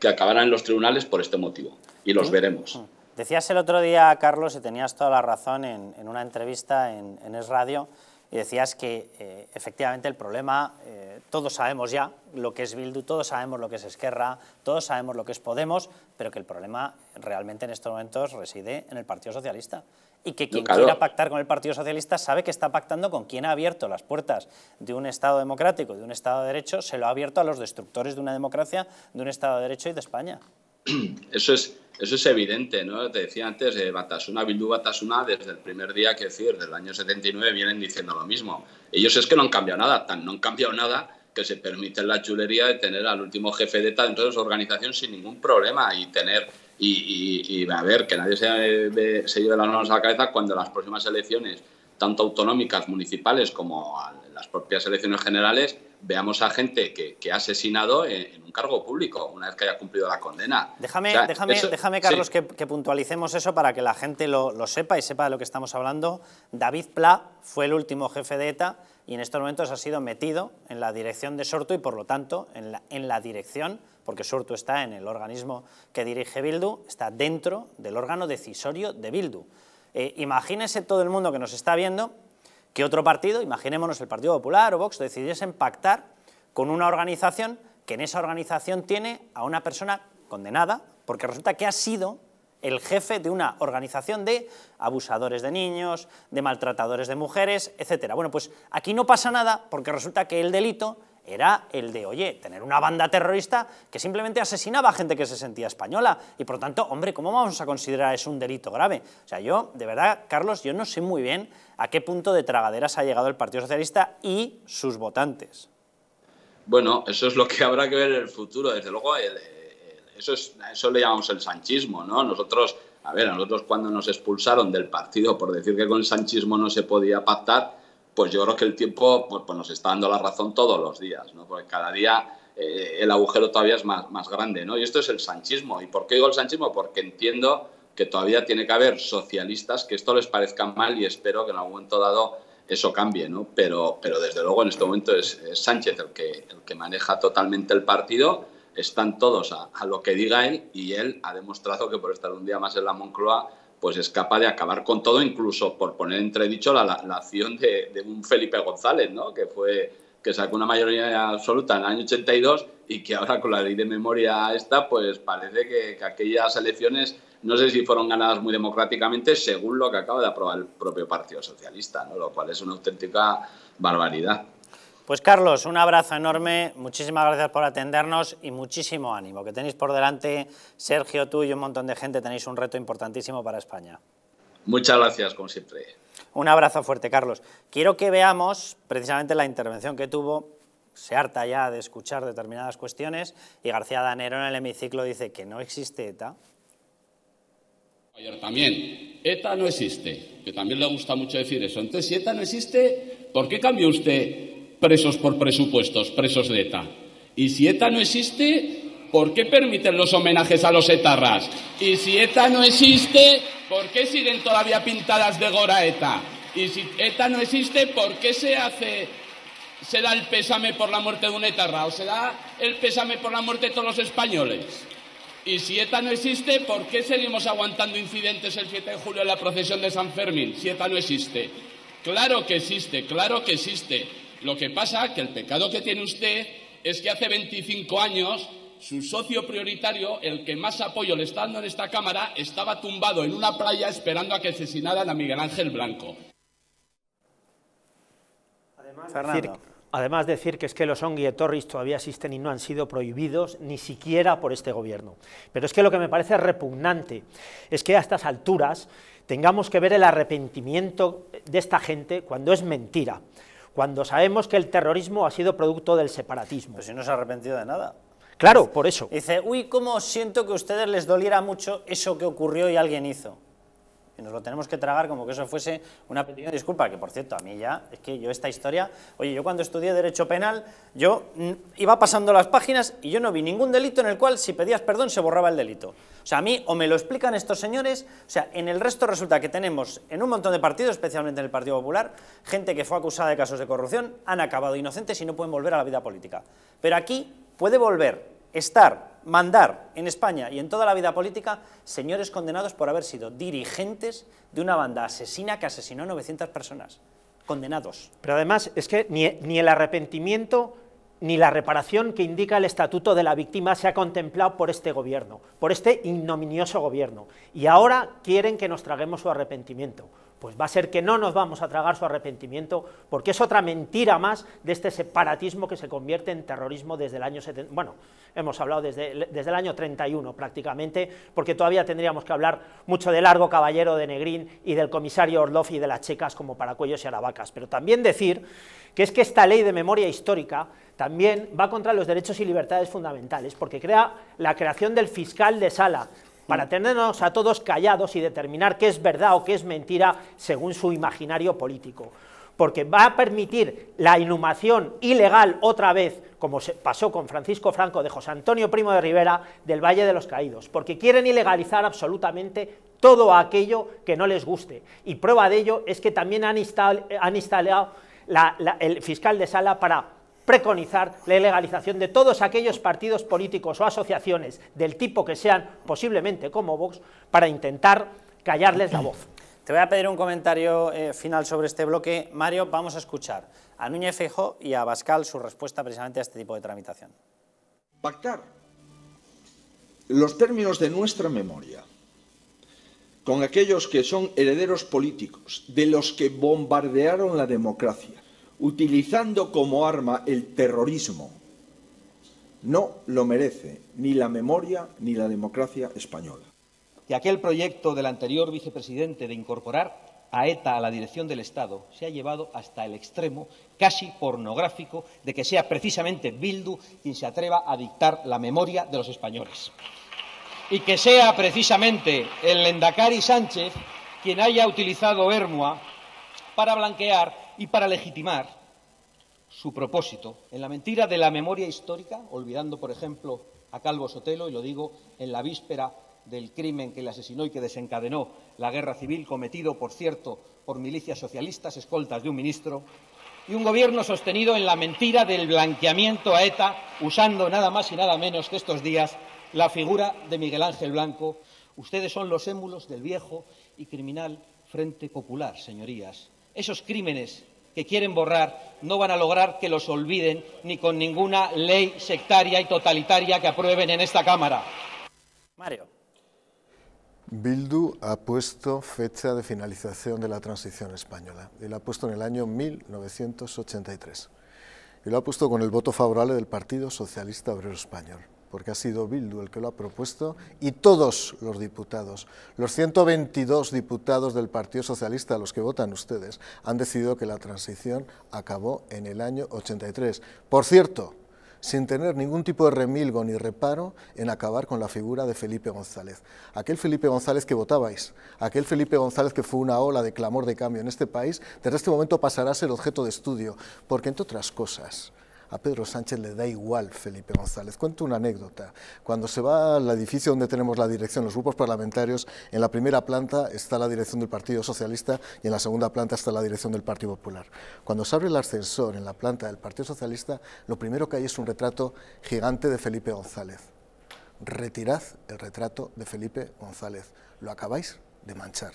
que acabaran en los tribunales por este motivo. Y los veremos. Ah. Decías el otro día, Carlos, y tenías toda la razón en, una entrevista en, Es Radio, y decías que eh, efectivamente el problema, eh, todos sabemos ya lo que es Bildu, todos sabemos lo que es Esquerra, todos sabemos lo que es Podemos, pero que el problema realmente en estos momentos reside en el Partido Socialista. Y que quien quiera pactar con el Partido Socialista sabe que está pactando con quien ha abierto las puertas de un Estado democrático, de un Estado de Derecho, se lo ha abierto a los destructores de una democracia, de un Estado de Derecho y de España. [CLEARS THROAT] eso es, eso es evidente, ¿no? Te decía antes, eh, Batasuna, Bildu Batasuna, desde el primer día, que decir, desde el año 79 vienen diciendo lo mismo. Ellos es que no han cambiado nada, tan no han cambiado nada que se permite la chulería de tener al último jefe de tal dentro de su organización sin ningún problema y tener y, a ver que nadie se lleve las manos a la cabeza cuando las próximas elecciones, tanto autonómicas, municipales como las propias elecciones generales, veamos a gente que, ha asesinado en, un cargo público, una vez que haya cumplido la condena. Déjame, déjame, Carlos, que, puntualicemos eso para que la gente lo, sepa y sepa de lo que estamos hablando. David Pla fue el último jefe de ETA y en estos momentos ha sido metido en la dirección de Sortu y por lo tanto en la, en la dirección, porque Sortu está en el organismo que dirige Bildu, está dentro del órgano decisorio de Bildu. Imagínense eh, imagínese todo el mundo que nos está viendo que otro partido, imaginémonos el Partido Popular o Vox, decidiesen pactar con una organización que en esa organización tiene a una persona condenada, porque resulta que ha sido el jefe de una organización de abusadores de niños, de maltratadores de mujeres, etc. Bueno, pues aquí no pasa nada porque resulta que el delito era el de, oye, tener una banda terrorista que simplemente asesinaba a gente que se sentía española. Y por tanto, hombre, ¿cómo vamos a considerar eso un delito grave? O sea, yo, de verdad, Carlos, yo no sé muy bien a qué punto de tragaderas ha llegado el Partido Socialista y sus votantes. Bueno, eso es lo que [LAUGHS] habrá que ver en el futuro. Desde luego, eso, eso le llamamos el sanchismo, ¿no? Nosotros, a ver, nosotros cuando nos expulsaron del partido por decir que con el sanchismo no se podía pactar, pues yo creo que el tiempo pues, pues nos está dando la razón todos los días, ¿no? porque cada día eh, el agujero todavía es más, grande. ¿no? Y esto es el sanchismo. ¿Y por qué digo el sanchismo? Porque entiendo que todavía tiene que haber socialistas que esto les parezca mal y espero que en algún momento dado eso cambie, ¿no? Pero, pero desde luego en este momento es, Sánchez el que, el que maneja totalmente el partido, están todos a lo que diga él y él ha demostrado que por estar un día más en la Moncloa pues es capaz de acabar con todo, incluso por poner entredicho la, la, acción de, un Felipe González, ¿no? que fue que sacó una mayoría absoluta en el año 82 y que ahora con la ley de memoria esta, pues parece que, que aquellas elecciones no sé si fueron ganadas muy democráticamente según lo que acaba de aprobar el propio Partido Socialista, ¿no? lo cual es una auténtica barbaridad. Pues Carlos, un abrazo enorme, muchísimas gracias por atendernos y muchísimo ánimo, que tenéis por delante, Sergio, tú y un montón de gente, tenéis un reto importantísimo para España. Muchas gracias, como siempre. Un abrazo fuerte, Carlos. Quiero que veamos precisamente la intervención que tuvo se harta ya de escuchar determinadas cuestiones y García Danero en el hemiciclo dice que no existe ETA. Ayer también, ETA no existe, que también le gusta mucho decir eso. Entonces, si ETA no existe, ¿por qué cambió usted presos por presupuestos, presos de ETA. Y si ETA no existe, ¿por qué permiten los homenajes a los etarras? Y si ETA no existe, ¿por qué siguen todavía pintadas de gora ETA? Y si ETA no existe, ¿por qué se hace se da el pésame por la muerte de un etarra o se da el pésame por la muerte de todos los españoles? Y si ETA no existe, ¿por qué seguimos aguantando incidentes el 7 de julio en la procesión de San Fermín? Si ETA no existe. Claro que existe, claro que existe. Lo que pasa es que el pecado que tiene usted es que hace 25 años su socio prioritario, el que más apoyo le está dando en esta Cámara, estaba tumbado en una playa esperando a que asesinaran a Miguel Ángel Blanco. Además, Decir, que es que los Ongi Torres todavía existen y no han sido prohibidos ni siquiera por este gobierno. Pero es que lo que me parece repugnante es que a estas alturas tengamos que ver el arrepentimiento de esta gente cuando es mentira cuando sabemos que el terrorismo ha sido producto del separatismo. Pero si no se ha arrepentido de nada. Claro, por eso. Dice, uy, cómo siento que a ustedes les doliera mucho eso que ocurrió y alguien hizo y nos lo tenemos que tragar como que eso fuese una petición de disculpa, que por cierto, a mí ya, es que yo esta historia, oye, yo cuando estudié Derecho Penal, yo mm, iba pasando las páginas y yo no vi ningún delito en el cual si pedías perdón se borraba el delito. O sea, a mí o me lo explican estos señores, o sea, en el resto resulta que tenemos en un montón de partidos, especialmente en el Partido Popular, gente que fue acusada de casos de corrupción, han acabado inocentes y no pueden volver a la vida política. Pero aquí puede volver estar, mandar en España y en toda la vida política señores condenados por haber sido dirigentes de una banda asesina que asesinó a 900 personas. Condenados. Pero además es que ni, el arrepentimiento ni la reparación que indica el Estatuto de la Víctima se ha contemplado por este gobierno, por este ignominioso gobierno. Y ahora quieren que nos traguemos su arrepentimiento pues va a ser que no nos vamos a tragar su arrepentimiento, porque es otra mentira más de este separatismo que se convierte en terrorismo desde el año bueno, hemos hablado desde, el año 31 prácticamente, porque todavía tendríamos que hablar mucho del largo caballero de Negrín y del comisario Orlov y de las checas como paracuellos y vacas pero también decir que es que esta ley de memoria histórica también va contra los derechos y libertades fundamentales, porque crea la creación del fiscal de sala, para mm. tenernos a todos callados y determinar qué es verdad o qué es mentira según su imaginario político. Porque va a permitir la inhumación ilegal otra vez, como se pasó con Francisco Franco de José Antonio Primo de Rivera, del Valle de los Caídos. Porque quieren ilegalizar absolutamente todo aquello que no les guste. Y prueba de ello es que también han, instalado el fiscal de sala para preconizar la ilegalización de todos aquellos partidos políticos o asociaciones del tipo que sean, posiblemente como Vox, para intentar callarles la voz. Te voy a pedir un comentario eh, final sobre este bloque. Mario, vamos a escuchar a Núñez Fejo y a Bascal su respuesta precisamente a este tipo de tramitación. Pactar los términos de nuestra memoria con aquellos que son herederos políticos de los que bombardearon la democracia utilizando como arma el terrorismo. No lo merece ni la memoria ni la democracia española. Y aquel proyecto del anterior vicepresidente de incorporar a ETA a la dirección del Estado se ha llevado hasta el extremo casi pornográfico de que sea precisamente Bildu quien se atreva a dictar la memoria de los españoles. Y que sea precisamente el Lendakari Sánchez quien haya utilizado Ermua para blanquear y para legitimar su propósito en la mentira de la memoria histórica, olvidando, por ejemplo, a Calvo Sotelo, y lo digo en la víspera del crimen que le asesinó y que desencadenó la guerra civil, cometido, por cierto, por milicias socialistas, escoltas de un ministro, y un gobierno sostenido en la mentira del blanqueamiento a ETA, usando nada más y nada menos que estos días la figura de Miguel Ángel Blanco. Ustedes son los émulos del viejo y criminal Frente Popular, señorías, esos crímenes que quieren borrar no van a lograr que los olviden ni con ninguna ley sectaria y totalitaria que aprueben en esta Cámara. Mario. Bildu ha puesto fecha de finalización de la transición española y la ha puesto en el año 1983. Y lo ha puesto con el voto favorable del Partido Socialista Obrero Español porque ha sido Bildu el que lo ha propuesto, y todos los diputados, los 122 diputados del Partido Socialista, los que votan ustedes, han decidido que la transición acabó en el año 83. Por cierto, sin tener ningún tipo de remilgo ni reparo en acabar con la figura de Felipe González. Aquel Felipe González que votabais, aquel Felipe González que fue una ola de clamor de cambio en este país, desde este momento pasará a ser objeto de estudio, porque entre otras cosas, a Pedro Sánchez le da igual Felipe González. Cuento una anécdota. Cuando se va al edificio donde tenemos la dirección, los grupos parlamentarios, en la primera planta está la dirección del Partido Socialista y en la segunda planta está la dirección del Partido Popular. Cuando se abre el ascensor en la planta del Partido Socialista, lo primero que hay es un retrato gigante de Felipe González. Retirad el retrato de Felipe González. Lo acabáis de manchar.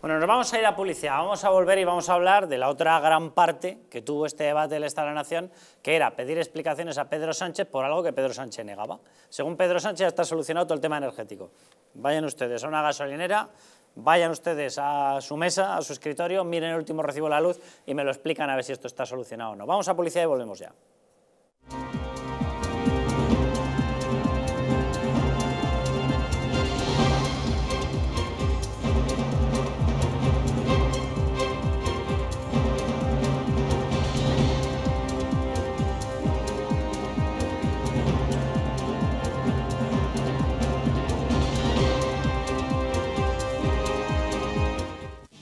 Bueno, nos vamos a ir a policía. vamos a volver y vamos a hablar de la otra gran parte que tuvo este debate del Estado de la Nación, que era pedir explicaciones a Pedro Sánchez por algo que Pedro Sánchez negaba. Según Pedro Sánchez ya está solucionado todo el tema energético. Vayan ustedes a una gasolinera, vayan ustedes a su mesa, a su escritorio, miren el último recibo de la luz y me lo explican a ver si esto está solucionado o no. Vamos a policía y volvemos ya.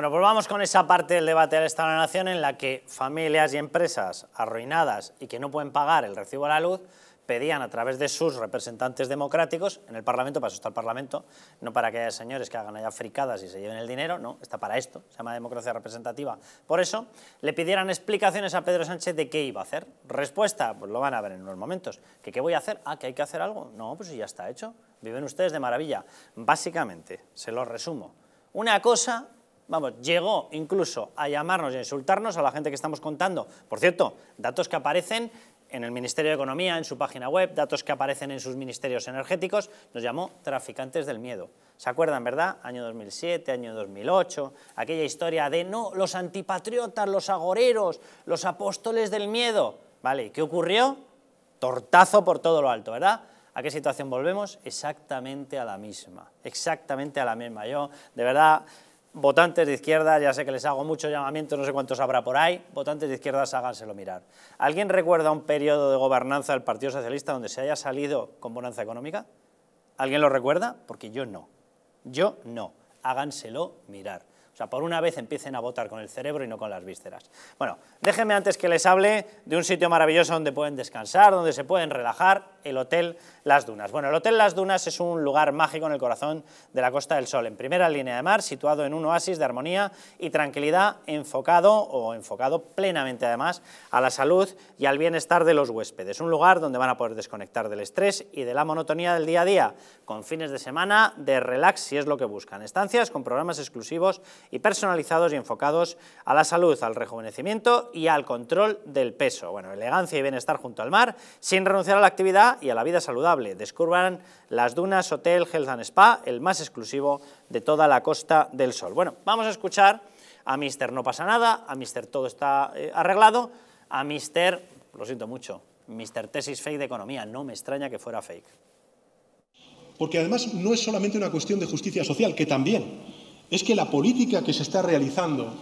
Bueno, pues vamos con esa parte del debate del Estado de la Nación en la que familias y empresas arruinadas y que no pueden pagar el recibo a la luz pedían a través de sus representantes democráticos en el Parlamento, para eso está el Parlamento, no para que haya señores que hagan allá fricadas y se lleven el dinero, no, está para esto, se llama democracia representativa. Por eso, le pidieran explicaciones a Pedro Sánchez de qué iba a hacer. Respuesta, pues lo van a ver en unos momentos. ¿Que qué voy a hacer? Ah, que hay que hacer algo. No, pues ya está hecho. Viven ustedes de maravilla. Básicamente, se lo resumo. Una cosa vamos, llegó incluso a llamarnos y a insultarnos a la gente que estamos contando. Por cierto, datos que aparecen en el Ministerio de Economía, en su página web, datos que aparecen en sus ministerios energéticos, nos llamó traficantes del miedo. ¿Se acuerdan, verdad? Año 2007, año 2008, aquella historia de no, los antipatriotas, los agoreros, los apóstoles del miedo. Vale, ¿qué ocurrió? Tortazo por todo lo alto, ¿verdad? ¿A qué situación volvemos? Exactamente a la misma, exactamente a la misma. Yo, de verdad, votantes de izquierda, ya sé que les hago muchos llamamientos, no sé cuántos habrá por ahí, votantes de izquierda, háganselo mirar. ¿Alguien recuerda un periodo de gobernanza del Partido Socialista donde se haya salido con bonanza económica? ¿Alguien lo recuerda? Porque yo no. Yo no. Háganselo mirar. O sea, por una vez empiecen a votar con el cerebro y no con las vísceras. Bueno, déjenme antes que les hable de un sitio maravilloso donde pueden descansar, donde se pueden relajar el Hotel Las Dunas. Bueno, el Hotel Las Dunas es un lugar mágico en el corazón de la Costa del Sol, en primera línea de mar, situado en un oasis de armonía y tranquilidad, enfocado o enfocado plenamente además a la salud y al bienestar de los huéspedes. Un lugar donde van a poder desconectar del estrés y de la monotonía del día a día, con fines de semana de relax si es lo que buscan. Estancias con programas exclusivos y personalizados y enfocados a la salud, al rejuvenecimiento y al control del peso. Bueno, elegancia y bienestar junto al mar, sin renunciar a la actividad y a la vida saludable. Descubran las dunas Hotel Health and Spa, el más exclusivo de toda la Costa del Sol. Bueno, vamos a escuchar a Mister No pasa nada, a Mister Todo está eh, arreglado, a Mister, lo siento mucho, Mister Tesis Fake de Economía, no me extraña que fuera fake. Porque además no es solamente una cuestión de justicia social, que también, es que la política que se está realizando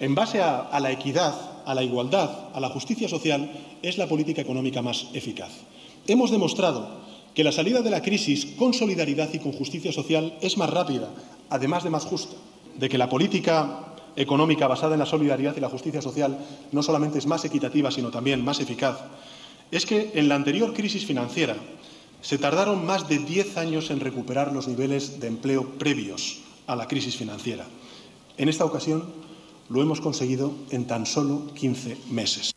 en base a la equidad, a la igualdad, a la justicia social, es la política económica más eficaz. Hemos demostrado que la salida de la crisis con solidaridad y con justicia social es más rápida, además de más justa, de que la política económica basada en la solidaridad y la justicia social no solamente es más equitativa, sino también más eficaz, es que en la anterior crisis financiera se tardaron más de diez años en recuperar los niveles de empleo previos a la crisis financiera. En esta ocasión lo hemos conseguido en tan solo quince meses.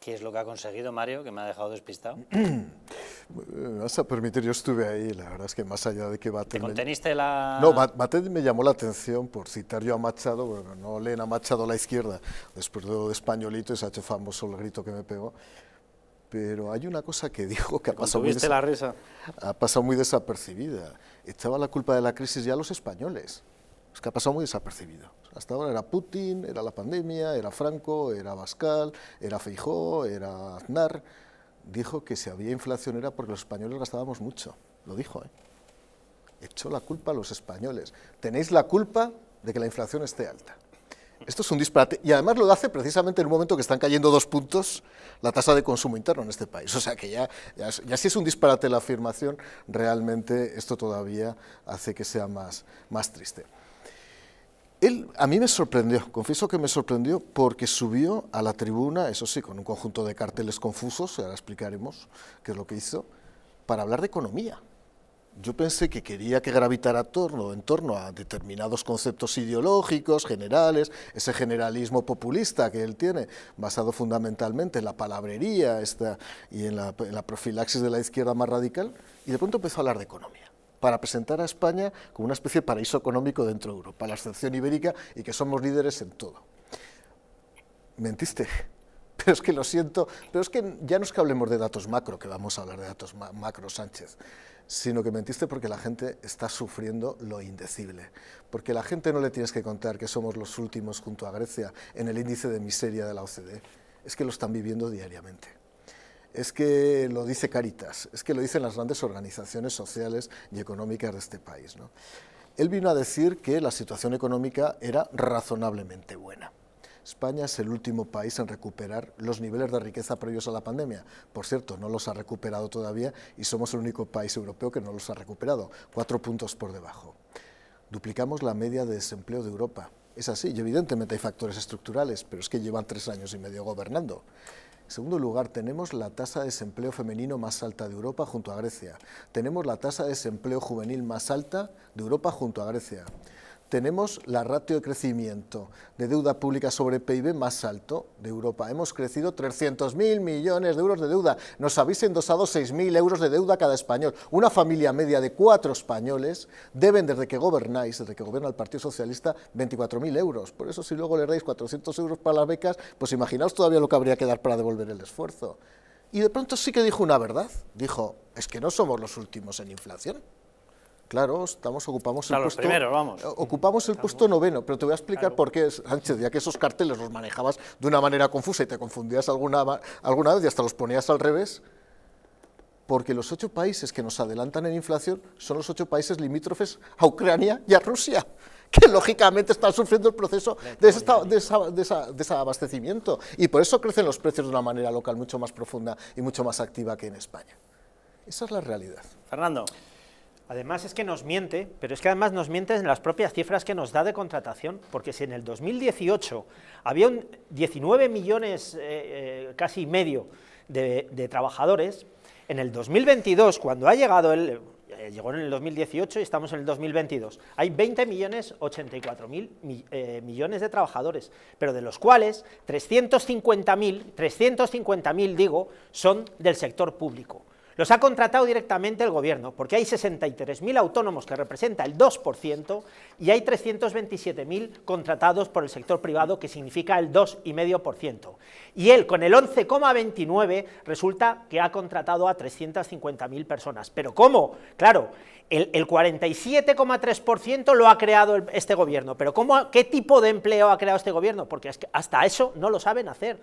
¿Qué es lo que ha conseguido Mario, que me ha dejado despistado? [CLEARS THROAT] vas a permitir, yo estuve ahí, la verdad es que más allá de que Batet... ¿Te conteniste la...? No, Batet me llamó la atención por citar yo a Machado, bueno, no leen a Machado a la izquierda, después de, de Españolito, ha hecho famoso el grito que me pegó, pero hay una cosa que [LAUGHS] dijo que ha pasado, muy la risa? ha pasado muy desapercibida. Echaba la culpa de la crisis ya a los españoles, es que ha pasado muy desapercibido. Hasta ahora era Putin, era la pandemia, era Franco, era Bascal, era Feijó, era Aznar. Dijo que si había inflación era porque los españoles gastábamos mucho. Lo dijo, ¿eh? Echó la culpa a los españoles. Tenéis la culpa de que la inflación esté alta. Esto es un disparate. Y además lo hace precisamente en un momento que están cayendo dos puntos la tasa de consumo interno en este país. O sea que ya, si es un disparate la afirmación, realmente esto todavía hace que sea más triste. Él a mí me sorprendió, confieso que me sorprendió porque subió a la tribuna, eso sí, con un conjunto de carteles confusos, ahora explicaremos qué es lo que hizo, para hablar de economía. Yo pensé que quería que gravitara torno, en torno a determinados conceptos ideológicos, generales, ese generalismo populista que él tiene, basado fundamentalmente en la palabrería y en la profilaxis de la izquierda más radical, y de pronto empezó a hablar de economía para presentar a España como una especie de paraíso económico dentro de Europa, la excepción ibérica y que somos líderes en todo. Mentiste [LAUGHS] pero es que lo siento, pero es que ya no es que hablemos de datos macro, que vamos a hablar de datos macro, Sánchez, sino que mentiste porque la gente está sufriendo lo indecible, porque la gente no le tienes que contar que somos los últimos junto a Grecia en el índice de miseria de la OCDE, es que lo están viviendo diariamente es que lo dice Caritas, es que lo dicen las grandes organizaciones sociales y económicas de este país. Él vino a decir que la situación económica era razonablemente buena. España es el último país en recuperar los niveles de riqueza previos a la pandemia. Por cierto, no los ha recuperado todavía y somos el único país europeo que no los ha recuperado, cuatro puntos por debajo. Duplicamos la media de desempleo de Europa. Es así, y evidentemente hay factores estructurales, pero es que llevan tres años y medio gobernando. En segundo lugar, tenemos la tasa de desempleo femenino más alta de Europa junto a Grecia. Tenemos la tasa de desempleo juvenil más alta de Europa junto a Grecia tenemos la ratio de crecimiento de deuda pública sobre PIB más alto de Europa. Hemos crecido 300.000 millones de euros de deuda. Nos habéis endosado 6.000 euros de deuda cada español. Una familia media de cuatro españoles deben, desde que gobernáis, desde que gobierna el Partido Socialista, 24.000 euros. Por eso, si luego le dais 400 euros para las becas, pues imaginaos todavía lo que habría que dar para devolver el esfuerzo. Y de pronto sí que dijo una verdad. Dijo, es que no somos los últimos en inflación. Claro, estamos, ocupamos el puesto... Eh, ocupamos el puesto noveno, pero te voy a explicar por qué, Sánchez, ya que esos carteles los manejabas de una manera confusa y te confundías alguna, alguna vez y hasta los ponías al revés, porque los ocho países que nos adelantan en inflación son los ocho países limítrofes a Ucrania y a Rusia que lógicamente están sufriendo el proceso de ese, de desabastecimiento. Y por eso crecen los precios de una manera local mucho más profunda y mucho más activa que en España. Esa es la realidad. Fernando. Además es que nos miente, pero es que además nos miente en las propias cifras que nos da de contratación, porque si en el 2018 había 19 millones eh, eh, casi medio de, trabajadores, en el 2022, cuando ha llegado el... Eh, llegó en el 2018 y estamos en el 2022. Hay 20 millones 84 mil millones de trabajadores, pero de los cuales 350 mil, 350 mil digo, son del sector público. Los ha contratado directamente el gobierno, porque hay 63.000 autónomos que representa el 2% y hay 327.000 contratados por el sector privado, que significa el 2,5%. Y él, con el 11,29, resulta que ha contratado a 350.000 personas. ¿Pero cómo? Claro, el, 47,3% lo ha creado este gobierno. ¿Pero qué tipo de empleo ha creado este gobierno? Porque hasta eso no lo saben hacer.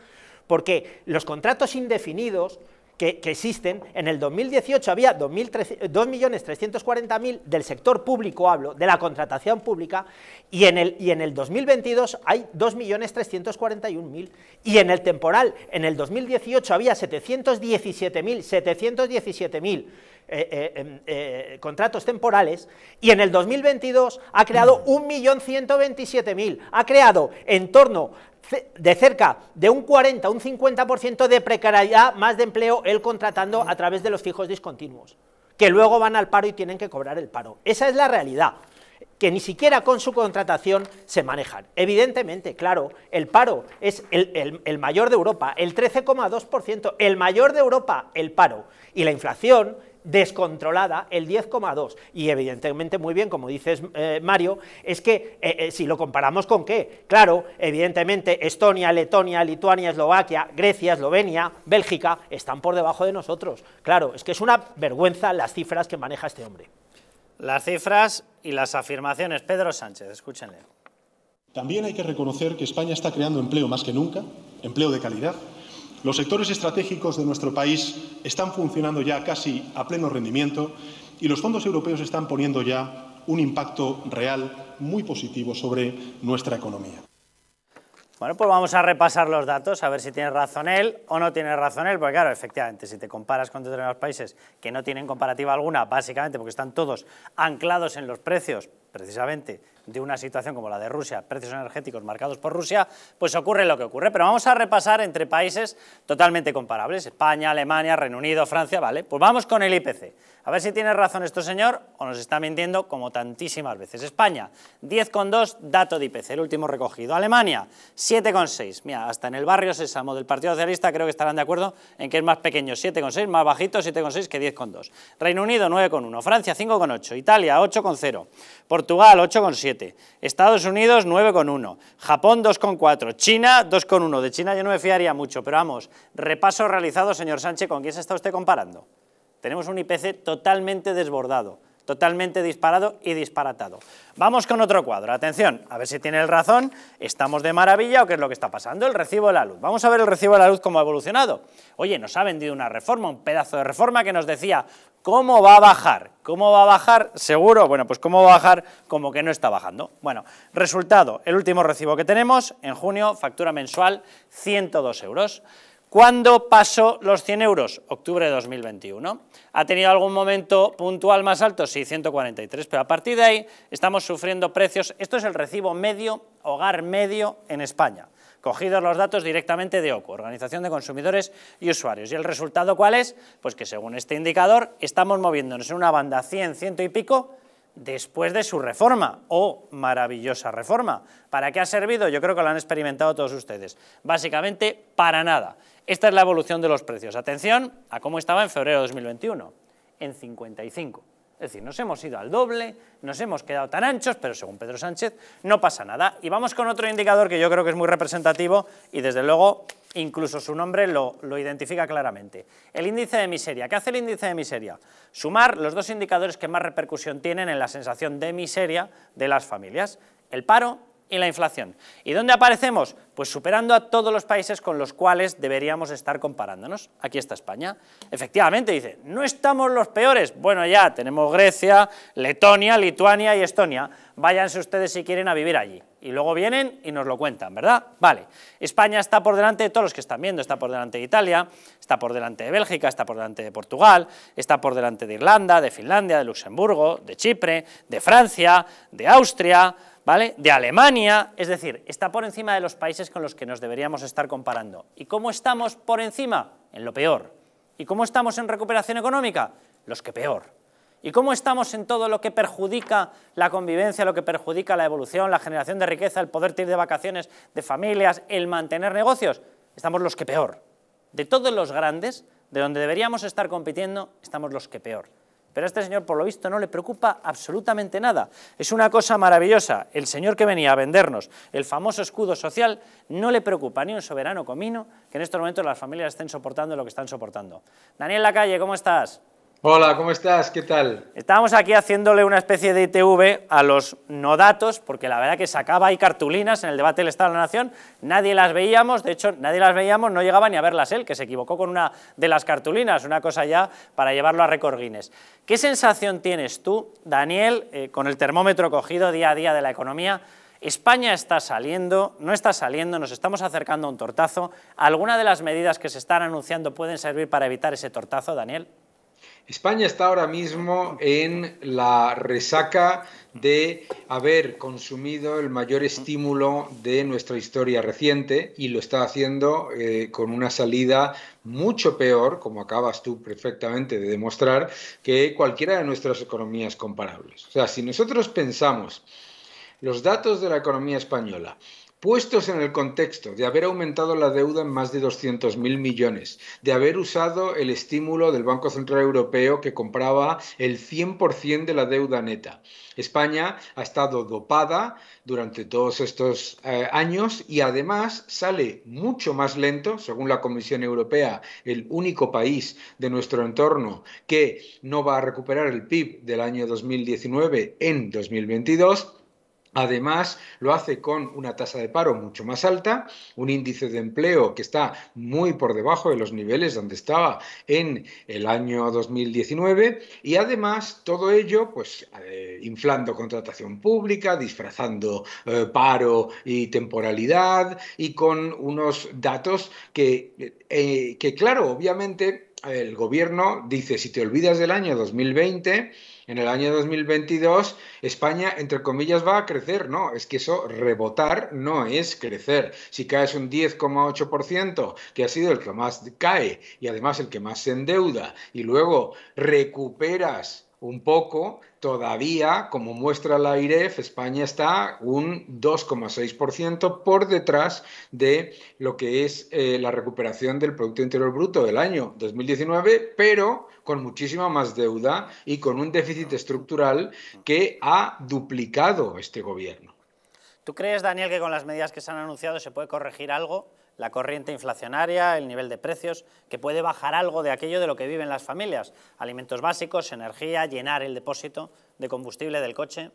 Porque los contratos indefinidos que, existen, en el 2018 había 2.340.000 del sector público, hablo, de la contratación pública, y en el, y en el 2022 hay 2.341.000. Y en el temporal, en el 2018 había 717.000, 717.000. Eh, eh, em, eh, contratos temporales, y en el 2022 ha creado 1.127.000. Mm. Ha creado en torno de cerca de un 40, un 50% de precariedad más de empleo él contratando a través de los fijos discontinuos, que luego van al paro y tienen que cobrar el paro. Esa es la realidad que ni siquiera con su contratación se manejan. Evidentemente, claro, el paro es el, el mayor de Europa, el 13,2%, el mayor de Europa, el paro. Y la inflación descontrolada el 10,2. Y evidentemente, muy bien, como dices eh, Mario, es que eh, eh, si lo comparamos con qué, claro, evidentemente Estonia, Letonia, Lituania, Eslovaquia, Grecia, Eslovenia, Bélgica, están por debajo de nosotros. Claro, es que es una vergüenza las cifras que maneja este hombre. Las cifras y las afirmaciones. Pedro Sánchez, escúchenle. También hay que reconocer que España está creando empleo más que nunca, empleo de calidad los sectores estratégicos de nuestro país están funcionando ya casi a pleno rendimiento y los fondos europeos están poniendo ya un impacto real muy positivo sobre nuestra economía. Bueno, pues vamos a repasar los datos, a ver si tiene razón él o no tiene razón él, porque claro, efectivamente, si te comparas con determinados países que no tienen comparativa alguna, básicamente porque están todos anclados en los precios, precisamente de una situación como la de Rusia, precios energéticos marcados por Rusia, pues ocurre lo que ocurre. Pero vamos a repasar entre países totalmente comparables, España, Alemania, Reino Unido, Francia, ¿vale? Pues vamos con el IPC. A ver si tiene razón esto señor o nos está mintiendo como tantísimas veces. España, 10,2 dato de IPC, el último recogido. Alemania, 7,6. Mira, hasta en el barrio Sésamo del Partido Socialista creo que estarán de acuerdo en que es más pequeño 7,6, más bajito 7,6 que 10,2. Reino Unido, 9,1. Francia, 5,8. Italia, 8,0. Portugal, 8,7. Estados Unidos 9,1, Japón 2,4, China 2,1. De China yo no me fiaría mucho, pero vamos, repaso realizado, señor Sánchez, ¿con quién se está usted comparando? Tenemos un IPC totalmente desbordado, totalmente disparado y disparatado. Vamos con otro cuadro, atención, a ver si tiene razón, estamos de maravilla o qué es lo que está pasando, el recibo de la luz. Vamos a ver el recibo de la luz cómo ha evolucionado. Oye, nos ha vendido una reforma, un pedazo de reforma que nos decía ¿Cómo va a bajar? ¿Cómo va a bajar? Seguro, bueno, pues cómo va a bajar como que no está bajando. Bueno, resultado, el último recibo que tenemos en junio, factura mensual, 102 euros. ¿Cuándo pasó los 100 euros? Octubre de 2021. ¿Ha tenido algún momento puntual más alto? Sí, 143, pero a partir de ahí estamos sufriendo precios. Esto es el recibo medio, hogar medio en España cogidos los datos directamente de OCO, Organización de Consumidores y Usuarios. ¿Y el resultado cuál es? Pues que según este indicador estamos moviéndonos en una banda 100, ciento y pico, después de su reforma, o oh, maravillosa reforma. ¿Para qué ha servido? Yo creo que lo han experimentado todos ustedes. Básicamente, para nada. Esta es la evolución de los precios. Atención a cómo estaba en febrero de 2021, en 55. Es decir, nos hemos ido al doble, nos hemos quedado tan anchos, pero según Pedro Sánchez no pasa nada. Y vamos con otro indicador que yo creo que es muy representativo y desde luego incluso su nombre lo, identifica claramente. El índice de miseria. ¿Qué hace el índice de miseria? Sumar los dos indicadores que más repercusión tienen en la sensación de miseria de las familias. El paro y la inflación. ¿Y dónde aparecemos? Pues superando a todos los países con los cuales deberíamos estar comparándonos. Aquí está España. Efectivamente, dice, no estamos los peores. Bueno, ya tenemos Grecia, Letonia, Lituania y Estonia. Váyanse ustedes si quieren a vivir allí. Y luego vienen y nos lo cuentan, ¿verdad? Vale. España está por delante de todos los que están viendo. Está por delante de Italia, está por delante de Bélgica, está por delante de Portugal, está por delante de Irlanda, de Finlandia, de Luxemburgo, de Chipre, de Francia, de Austria, ¿vale? De Alemania, es decir, está por encima de los países con los que nos deberíamos estar comparando. ¿Y cómo estamos por encima? En lo peor. ¿Y cómo estamos en recuperación económica? Los que peor. ¿Y cómo estamos en todo lo que perjudica la convivencia, lo que perjudica la evolución, la generación de riqueza, el poder ir de vacaciones de familias, el mantener negocios? Estamos los que peor. De todos los grandes, de donde deberíamos estar compitiendo, estamos los que peor. Pero a este señor, por lo visto, no le preocupa absolutamente nada. Es una cosa maravillosa. El señor que venía a vendernos el famoso escudo social no le preocupa ni un soberano comino que en estos momentos las familias estén soportando lo que están soportando. Daniel Lacalle, ¿cómo estás? Hola, ¿cómo estás? ¿Qué tal? Estábamos aquí haciéndole una especie de ITV a los no datos, porque la verdad que sacaba ahí cartulinas en el debate del Estado de la Nación, nadie las veíamos, de hecho, nadie las veíamos, no llegaba ni a verlas él, que se equivocó con una de las cartulinas, una cosa ya para llevarlo a récord Guinness. ¿Qué sensación tienes tú, Daniel, eh, con el termómetro cogido día a día de la economía? España está saliendo, no está saliendo, nos estamos acercando a un tortazo. ¿Alguna de las medidas que se están anunciando pueden servir para evitar ese tortazo, Daniel? España está ahora mismo en la resaca de haber consumido el mayor estímulo de nuestra historia reciente y lo está haciendo eh, con una salida mucho peor, como acabas tú perfectamente de demostrar, que cualquiera de nuestras economías comparables. O sea, si nosotros pensamos los datos de la economía española Puestos en el contexto de haber aumentado la deuda en más de 200.000 millones, de haber usado el estímulo del Banco Central Europeo que compraba el 100% de la deuda neta. España ha estado dopada durante todos estos eh, años y además sale mucho más lento, según la Comisión Europea, el único país de nuestro entorno que no va a recuperar el PIB del año 2019 en 2022 Además, lo hace con una tasa de paro mucho más alta, un índice de empleo que está muy por debajo de los niveles donde estaba en el año 2019 y además todo ello pues eh, inflando contratación pública, disfrazando eh, paro y temporalidad y con unos datos que, eh, que claro, obviamente el gobierno dice, si te olvidas del año 2020, en el año 2022 España, entre comillas, va a crecer. No, es que eso rebotar no es crecer. Si caes un 10,8%, que ha sido el que más cae y además el que más se endeuda, y luego recuperas un poco, todavía, como muestra la IREF, España está un 2,6% por detrás de lo que es eh, la recuperación del Producto Interior Bruto del año 2019, pero con muchísima más deuda y con un déficit estructural que ha duplicado este gobierno. ¿Tú crees, Daniel, que con las medidas que se han anunciado se puede corregir algo? la corriente inflacionaria, el nivel de precios, que puede bajar algo de aquello de lo que viven las familias, alimentos básicos, energía, llenar el depósito de combustible del coche,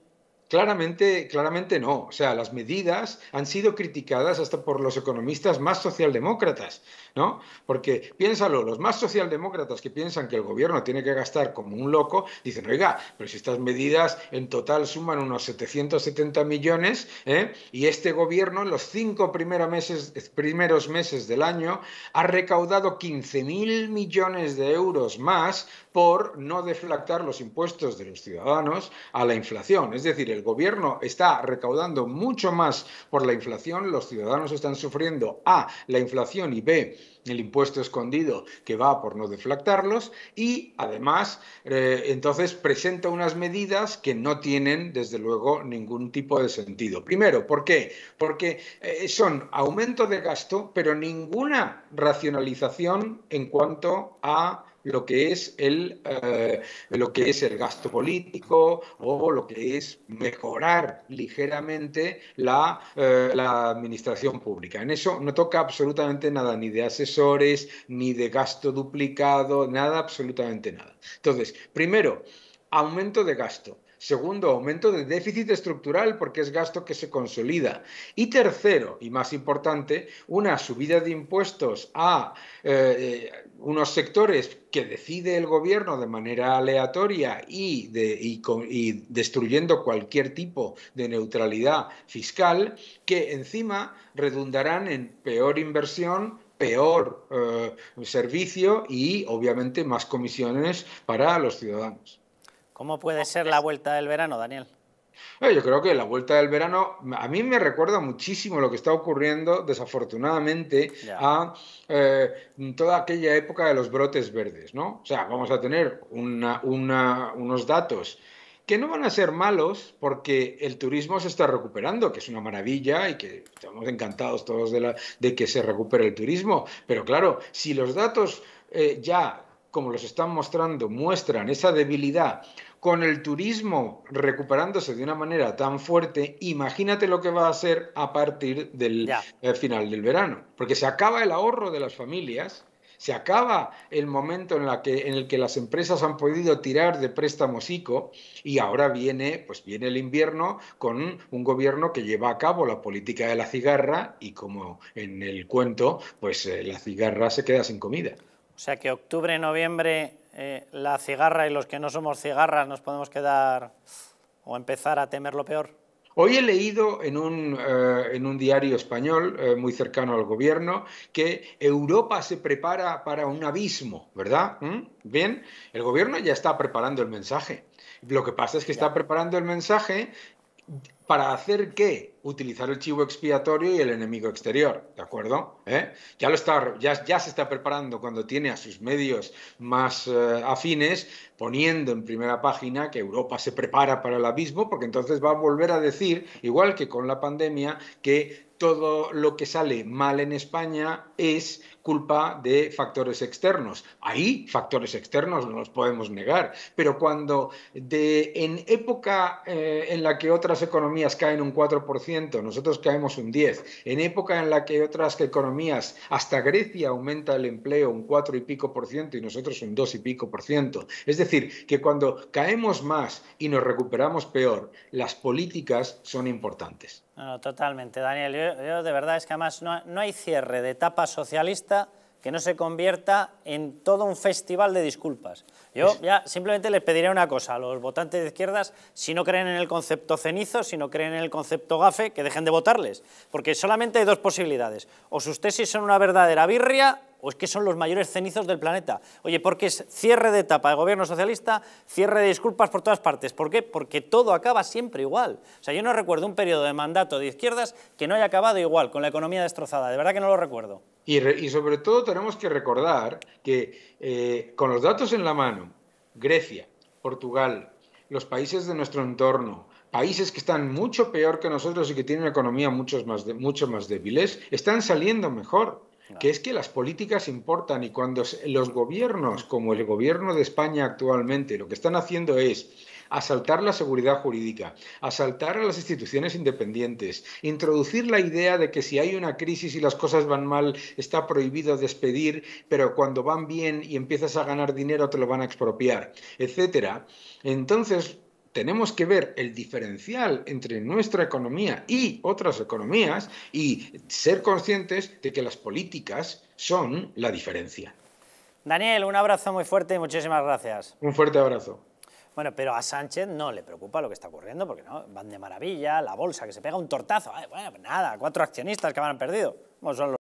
Claramente, claramente no. O sea, las medidas han sido criticadas hasta por los economistas más socialdemócratas, ¿no? Porque piénsalo, los más socialdemócratas que piensan que el gobierno tiene que gastar como un loco, dicen, oiga, pero si estas medidas en total suman unos 770 millones, ¿eh? y este gobierno en los cinco primeros meses, primeros meses del año ha recaudado 15.000 millones de euros más, por no deflactar los impuestos de los ciudadanos a la inflación. Es decir, el gobierno está recaudando mucho más por la inflación, los ciudadanos están sufriendo A, la inflación y B, el impuesto escondido que va por no deflactarlos y además eh, entonces presenta unas medidas que no tienen desde luego ningún tipo de sentido. Primero, ¿por qué? Porque eh, son aumento de gasto pero ninguna racionalización en cuanto a lo que es el, eh, lo que es el gasto político o lo que es mejorar ligeramente la, eh, la, administración pública. En eso no toca absolutamente nada, ni de asesores, ni de gasto duplicado, nada, absolutamente nada. Entonces, primero, aumento de gasto. Segundo, aumento de déficit estructural porque es gasto que se consolida. Y tercero, y más importante, una subida de impuestos a eh, unos sectores que decide el gobierno de manera aleatoria y, destruyendo cualquier tipo de neutralidad fiscal, que encima redundarán en peor inversión, peor eh, servicio y obviamente más comisiones para los ciudadanos. ¿Cómo puede ser la vuelta del verano, Daniel? Eh, yo creo que la vuelta del verano a mí me recuerda muchísimo lo que está ocurriendo, desafortunadamente, a eh, toda aquella época de los brotes verdes, ¿no? O sea, vamos a tener una, una, unos datos que no van a ser malos porque el turismo se está recuperando, que es una maravilla y que estamos encantados todos de, la, de que se recupere el turismo. Pero claro, si los datos eh, ya como los están mostrando, muestran esa debilidad con el turismo recuperándose de una manera tan fuerte, imagínate lo que va a ser a partir del eh, final del verano, porque se acaba el ahorro de las familias, se acaba el momento en, la que, el que las empresas han podido tirar de préstamos ICO y ahora viene, pues viene el invierno con un gobierno que lleva a cabo la política de la cigarra y como en el cuento, pues eh, la cigarra se queda sin comida. O sea que octubre, noviembre, eh, la cigarra y los que no somos cigarras nos podemos quedar o empezar a temer lo peor. Hoy he leído en un, eh, diario español eh, muy cercano al gobierno que Europa se prepara para un abismo, ¿verdad? ¿Mm? Bien, el gobierno ya está preparando el mensaje. Lo que pasa es que está preparando el mensaje ¿Para hacer qué? Utilizar el chivo expiatorio y el enemigo exterior, ¿de acuerdo? ¿Eh? Ya, lo está, ya, se está preparando cuando tiene a sus medios más eh, afines, poniendo en primera página que Europa se prepara para el abismo, porque entonces va a volver a decir, igual que con la pandemia, que todo lo que sale mal en España es culpa de factores externos. Ahí factores externos no los podemos negar, pero cuando en época eh, en la que otras economías caen un 4%, nosotros caemos un 10%, en época en la que otras economías, hasta Grecia aumenta el empleo un 4 y pico por ciento y nosotros un 2 y pico por ciento. Es decir, que cuando caemos más y nos recuperamos peor, las políticas son importantes. No, totalmente, Daniel. Yo, de verdad es que además no, hay cierre de etapa socialista que no se convierta en todo un festival de disculpas. Yo pues- ya simplemente les pediría una cosa a los votantes de izquierdas, si no creen en el concepto cenizo, si no creen en el concepto gafe, que dejen de votarles, porque solamente hay dos posibilidades. O sus tesis son una verdadera birria o es que son los mayores cenizos del planeta. Oye, porque es cierre de etapa de gobierno socialista, cierre de disculpas por todas partes. ¿Por qué? Porque todo acaba siempre igual. O sea, yo no recuerdo un periodo de mandato de izquierdas que no haya acabado igual, con la economía destrozada. De verdad que no lo recuerdo. Y, sobre todo tenemos que recordar que eh, con los datos en la mano, Grecia, Portugal, los países de nuestro entorno, países que están mucho peor que nosotros y que tienen una economía mucho más, mucho más débiles, están saliendo mejor que es que las políticas importan y cuando los gobiernos, como el gobierno de España actualmente, lo que están haciendo es asaltar la seguridad jurídica, asaltar a las instituciones independientes, introducir la idea de que si hay una crisis y las cosas van mal, está prohibido despedir, pero cuando van bien y empiezas a ganar dinero te lo van a expropiar, etcétera. Entonces, tenemos que ver el diferencial entre nuestra economía y otras economías y ser conscientes de que las políticas son la diferencia. Daniel, un abrazo muy fuerte y muchísimas gracias. Un fuerte abrazo. Bueno, pero a Sánchez no le preocupa lo que está ocurriendo, porque no, van de maravilla, la bolsa que se pega un tortazo, bueno, pues nada, cuatro accionistas que van perdido. Bueno, son